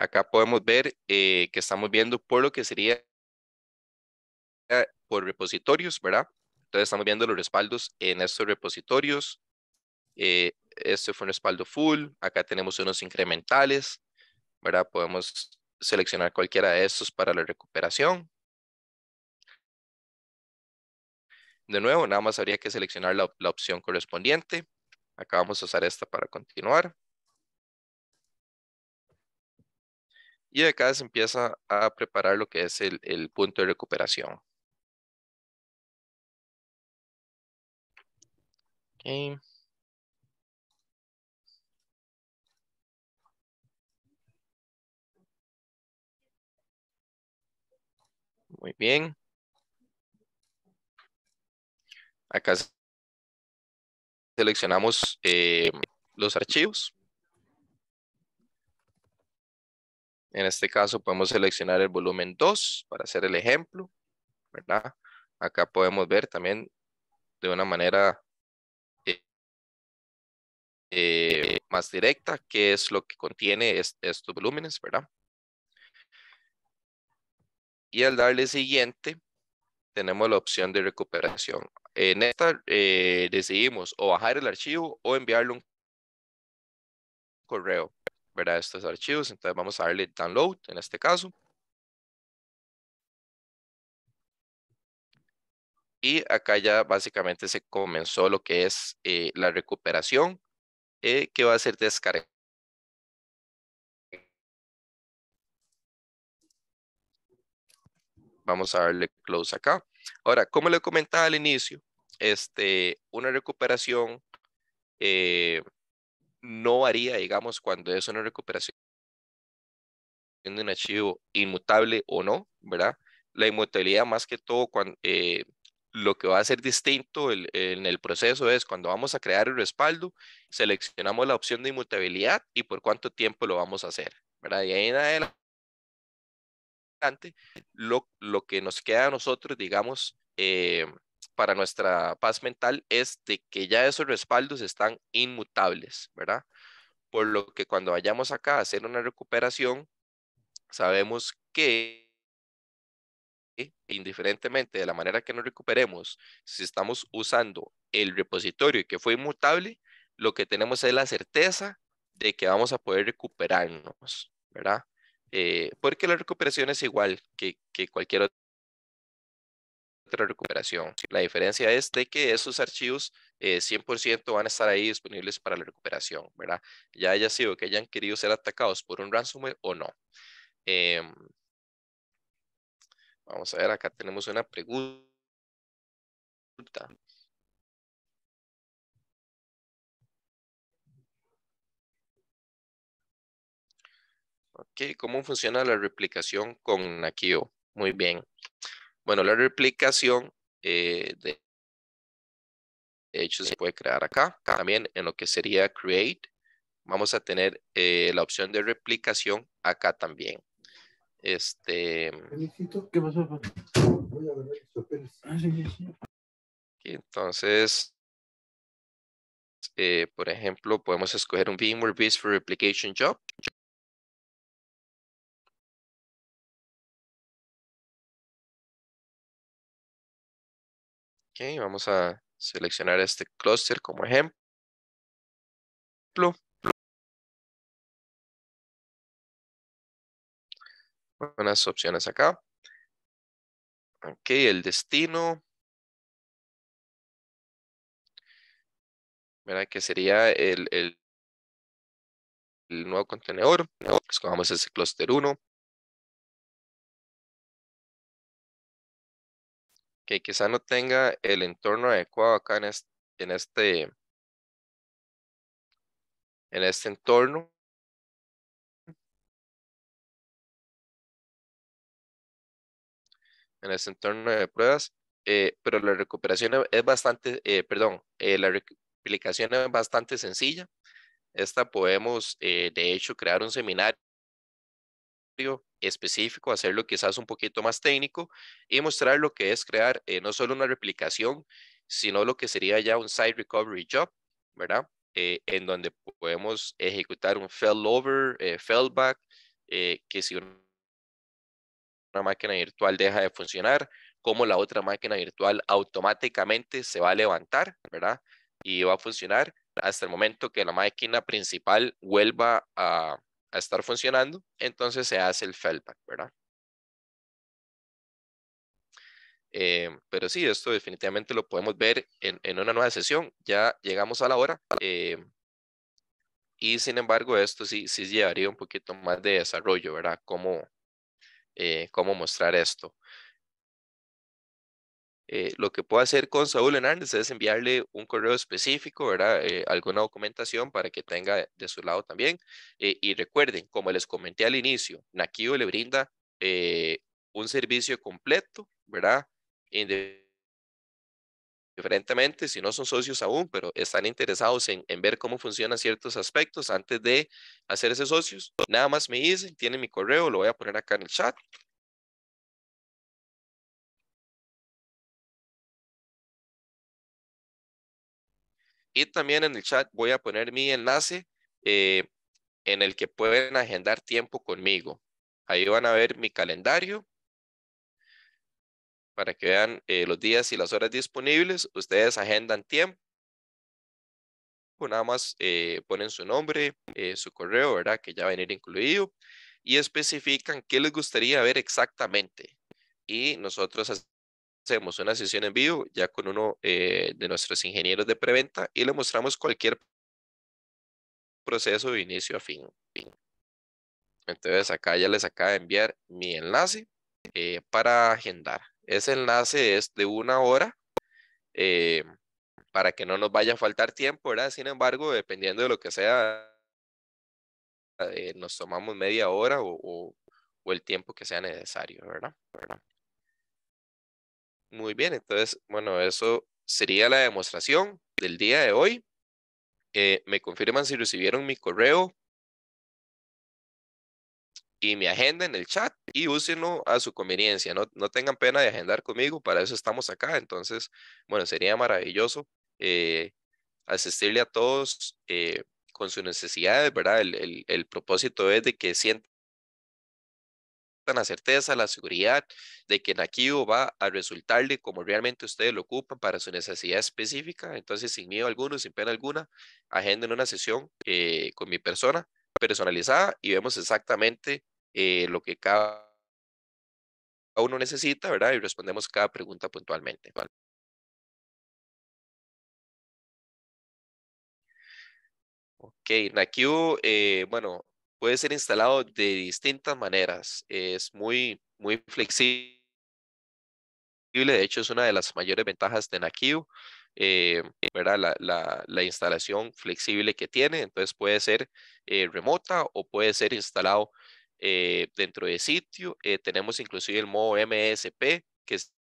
Acá podemos ver eh, que estamos viendo por lo que sería por repositorios, ¿verdad? Entonces estamos viendo los respaldos en estos repositorios. Eh, este fue un respaldo full. Acá tenemos unos incrementales, ¿verdad? Podemos seleccionar cualquiera de estos para la recuperación. De nuevo, nada más habría que seleccionar la opción correspondiente. Acá vamos a usar esta para continuar. y acá se empieza a preparar lo que es el, punto de recuperación. Muy bien. Acá seleccionamos eh, los archivos. En este caso podemos seleccionar el volumen 2 para hacer el ejemplo, ¿verdad? Acá podemos ver también de una manera eh, eh, más directa qué es lo que contiene estos volúmenes, ¿verdad? Y al darle siguiente, tenemos la opción de recuperación. En esta eh, decidimos o bajar el archivo o enviarle un correo. ¿verdad? Estos archivos. Entonces vamos a darle download en este caso. Y acá ya básicamente se comenzó lo que es eh, la recuperación, eh, que va a ser descargar. Vamos a darle close acá. Ahora, como le comentaba al inicio, este, una recuperación eh, no varía, digamos, cuando es una recuperación de un archivo inmutable o no, ¿verdad? La inmutabilidad más que todo, cuando, eh, lo que va a ser distinto en el proceso es cuando vamos a crear el respaldo, seleccionamos la opción de inmutabilidad y por cuánto tiempo lo vamos a hacer, ¿verdad? Y ahí en adelante, lo, lo que nos queda a nosotros, digamos, eh, para nuestra paz mental es de que ya esos respaldos están inmutables, ¿verdad? Por lo que cuando vayamos acá a hacer una recuperación, sabemos que indiferentemente de la manera que nos recuperemos, si estamos usando el repositorio que fue inmutable, lo que tenemos es la certeza de que vamos a poder recuperarnos, ¿verdad? Eh, porque la recuperación es igual que, cualquier otra la recuperación. La diferencia es de que esos archivos 100% eh, van a estar ahí disponibles para la recuperación, ¿verdad? Ya haya sido que hayan querido ser atacados por un ransomware o no. Em, vamos a ver, acá tenemos una pregunta. Ok, ¿cómo funciona la replicación con Nakio? Muy bien. Bueno, la replicación eh, de hecho se puede crear acá. También en lo que sería create, vamos a tener eh, la opción de replicación acá también. Este. ¿Qué Entonces, eh, por ejemplo, podemos escoger un VMware Beast for Replication Job. vamos a seleccionar este clúster como ejemplo. Unas opciones acá. Ok, el destino. ¿Verdad? Que sería el, el, nuevo contenedor. escojamos ese clúster 1. que quizá no tenga el entorno adecuado acá en este, en este, en este entorno. En este entorno de pruebas, eh, pero la recuperación e-, es bastante, eh, perdón, eh, la replicación es bastante sencilla. Esta podemos, de hecho, crear un seminario específico, hacerlo quizás un poquito más técnico y mostrar lo que es crear eh, no solo una replicación, sino lo que sería ya un site recovery job, ¿verdad? Eh, en donde podemos ejecutar un failover, eh, failback, eh, que si una, máquina virtual deja de funcionar, como la otra máquina virtual automáticamente se va a levantar, ¿verdad? Y va a funcionar hasta el momento que la máquina principal vuelva a, a estar funcionando, entonces se hace el fallback, ¿verdad? Eh, pero sí, esto definitivamente lo podemos ver en, una nueva sesión. Ya llegamos a la hora. Eh, y sin embargo, esto sí, sí llevaría un poquito más de desarrollo, ¿verdad? Como eh, cómo mostrar esto. Eh, lo que puedo hacer con Saúl Hernández es enviarle un correo específico, ¿verdad? Eh, alguna documentación para que tenga de su lado también. Eh, y recuerden, como les comenté al inicio, Nakivo le brinda un servicio completo, ¿verdad? Diferentemente, si no son socios aún, pero están interesados en, en ver cómo funcionan ciertos aspectos antes de hacerse socios, nada más me dicen, tienen mi correo, lo voy a poner acá en el chat Y también en el chat voy a poner mi enlace eh, en el que pueden agendar tiempo conmigo. Ahí van a ver mi calendario para que vean eh, los días y las horas disponibles. Ustedes agendan tiempo. Nada más eh, ponen su nombre, su correo, ¿verdad? Que ya va a venir incluido. Y especifican qué les gustaría ver exactamente. Y nosotros hacemos una sesión en vivo ya con uno eh, de nuestros ingenieros de preventa y le mostramos cualquier proceso de inicio a fin. Entonces acá ya les acaba de enviar mi enlace eh, para agendar. Ese enlace es de una hora eh, para que no nos vaya a faltar tiempo, ¿verdad? Sin embargo, dependiendo de lo que sea, nos tomamos media hora o, el tiempo que sea necesario, ¿verdad? ¿verdad? Muy bien, entonces, bueno, eso sería la demostración del día de hoy. Eh, me confirman si recibieron mi correo y mi agenda en el chat y úsenlo a su conveniencia. No, no tengan pena de agendar conmigo, para eso estamos acá. Entonces, bueno, sería maravilloso eh, asistirle a todos eh, con sus necesidades, ¿verdad? El, el propósito es de que sientan la certeza, la seguridad de que Nakio va a resultarle como realmente ustedes lo ocupan para su necesidad específica. Entonces, sin miedo alguno, sin pena alguna, agenden una sesión eh, con mi persona personalizada y vemos exactamente eh, lo que cada uno necesita, ¿verdad? Y respondemos cada pregunta puntualmente. ¿vale? Ok, Nakio, eh, bueno, puede ser instalado de distintas maneras. Es muy, muy flexible. De hecho, es una de las mayores ventajas de Nakio. Eh, la, instalación flexible que tiene. Entonces, puede ser eh, remota o puede ser instalado eh, dentro de sitio. tenemos inclusive el modo MSP, que es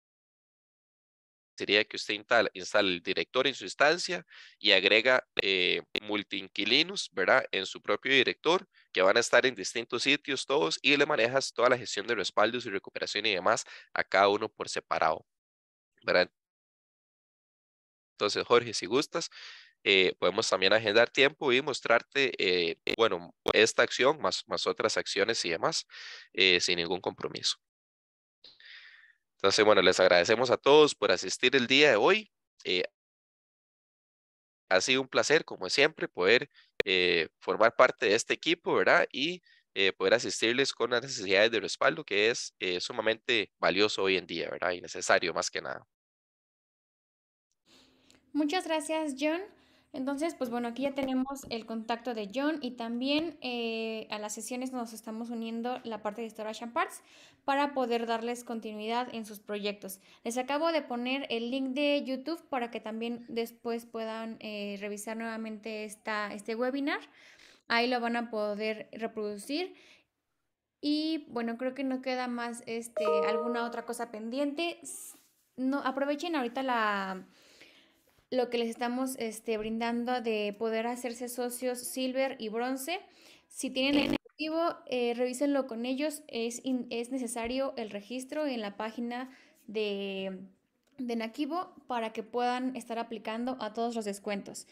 sería que usted instale el director en su instancia y agrega eh, multi inquilinos, ¿verdad? En su propio director, que van a estar en distintos sitios todos y le manejas toda la gestión de respaldos y recuperación y demás a cada uno por separado, ¿verdad? Entonces, Jorge, si gustas, eh, podemos también agendar tiempo y mostrarte, eh, bueno, esta acción más, más otras acciones y demás sin ningún compromiso. Entonces, bueno, les agradecemos a todos por asistir el día de hoy. Eh, ha sido un placer, como siempre, poder eh, formar parte de este equipo, ¿verdad? Y eh, poder asistirles con las necesidades de respaldo, que es sumamente valioso hoy en día, ¿verdad? Y necesario más que nada. Muchas gracias, John. Entonces, pues bueno, aquí ya tenemos el contacto de John y también eh, a las sesiones nos estamos uniendo la parte de Storage Parts para poder darles continuidad en sus proyectos. Les acabo de poner el link de YouTube para que también después puedan eh, revisar nuevamente esta, este webinar. Ahí lo van a poder reproducir. Y bueno, creo que no queda más este, alguna otra cosa pendiente. No, aprovechen ahorita la lo que les estamos este, brindando de poder hacerse socios silver y bronce. Si tienen el objetivo, eh, revísenlo con ellos. Es, es, necesario el registro en la página de, de Nakibo para que puedan estar aplicando a todos los descuentos.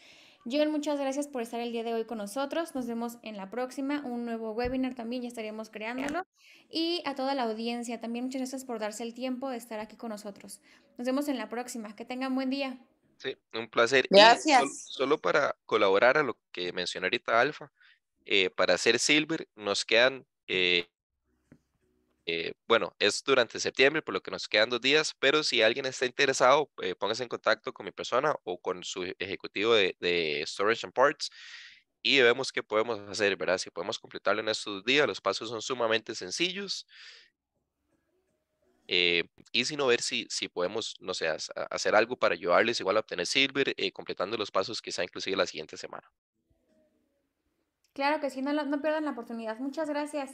yo muchas gracias por estar el día de hoy con nosotros. Nos vemos en la próxima. Un nuevo webinar también ya estaríamos creándolo. Y a toda la audiencia también muchas gracias por darse el tiempo de estar aquí con nosotros. Nos vemos en la próxima. Que tengan buen día. Sí, un placer. Gracias. solo, para colaborar a lo que mencionó ahorita Alfa, eh, para hacer Silver nos quedan, eh, eh, bueno, es durante septiembre, por lo que nos quedan dos días, pero si alguien está interesado, póngase en contacto con mi persona o con su ejecutivo de, Storage and Parts y vemos qué podemos hacer, ¿verdad? Si podemos completarlo en estos días, los pasos son sumamente sencillos. Eh, y y sino ver si, si podemos, no hacer algo para ayudarles igual a obtener Silver, eh, completando los pasos quizá inclusive la siguiente semana. Claro que sí, no, no pierdan la oportunidad. Muchas gracias.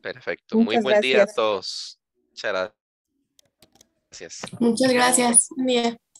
Perfecto, muy buen día a todos. Muchas gracias. Muchas gracias.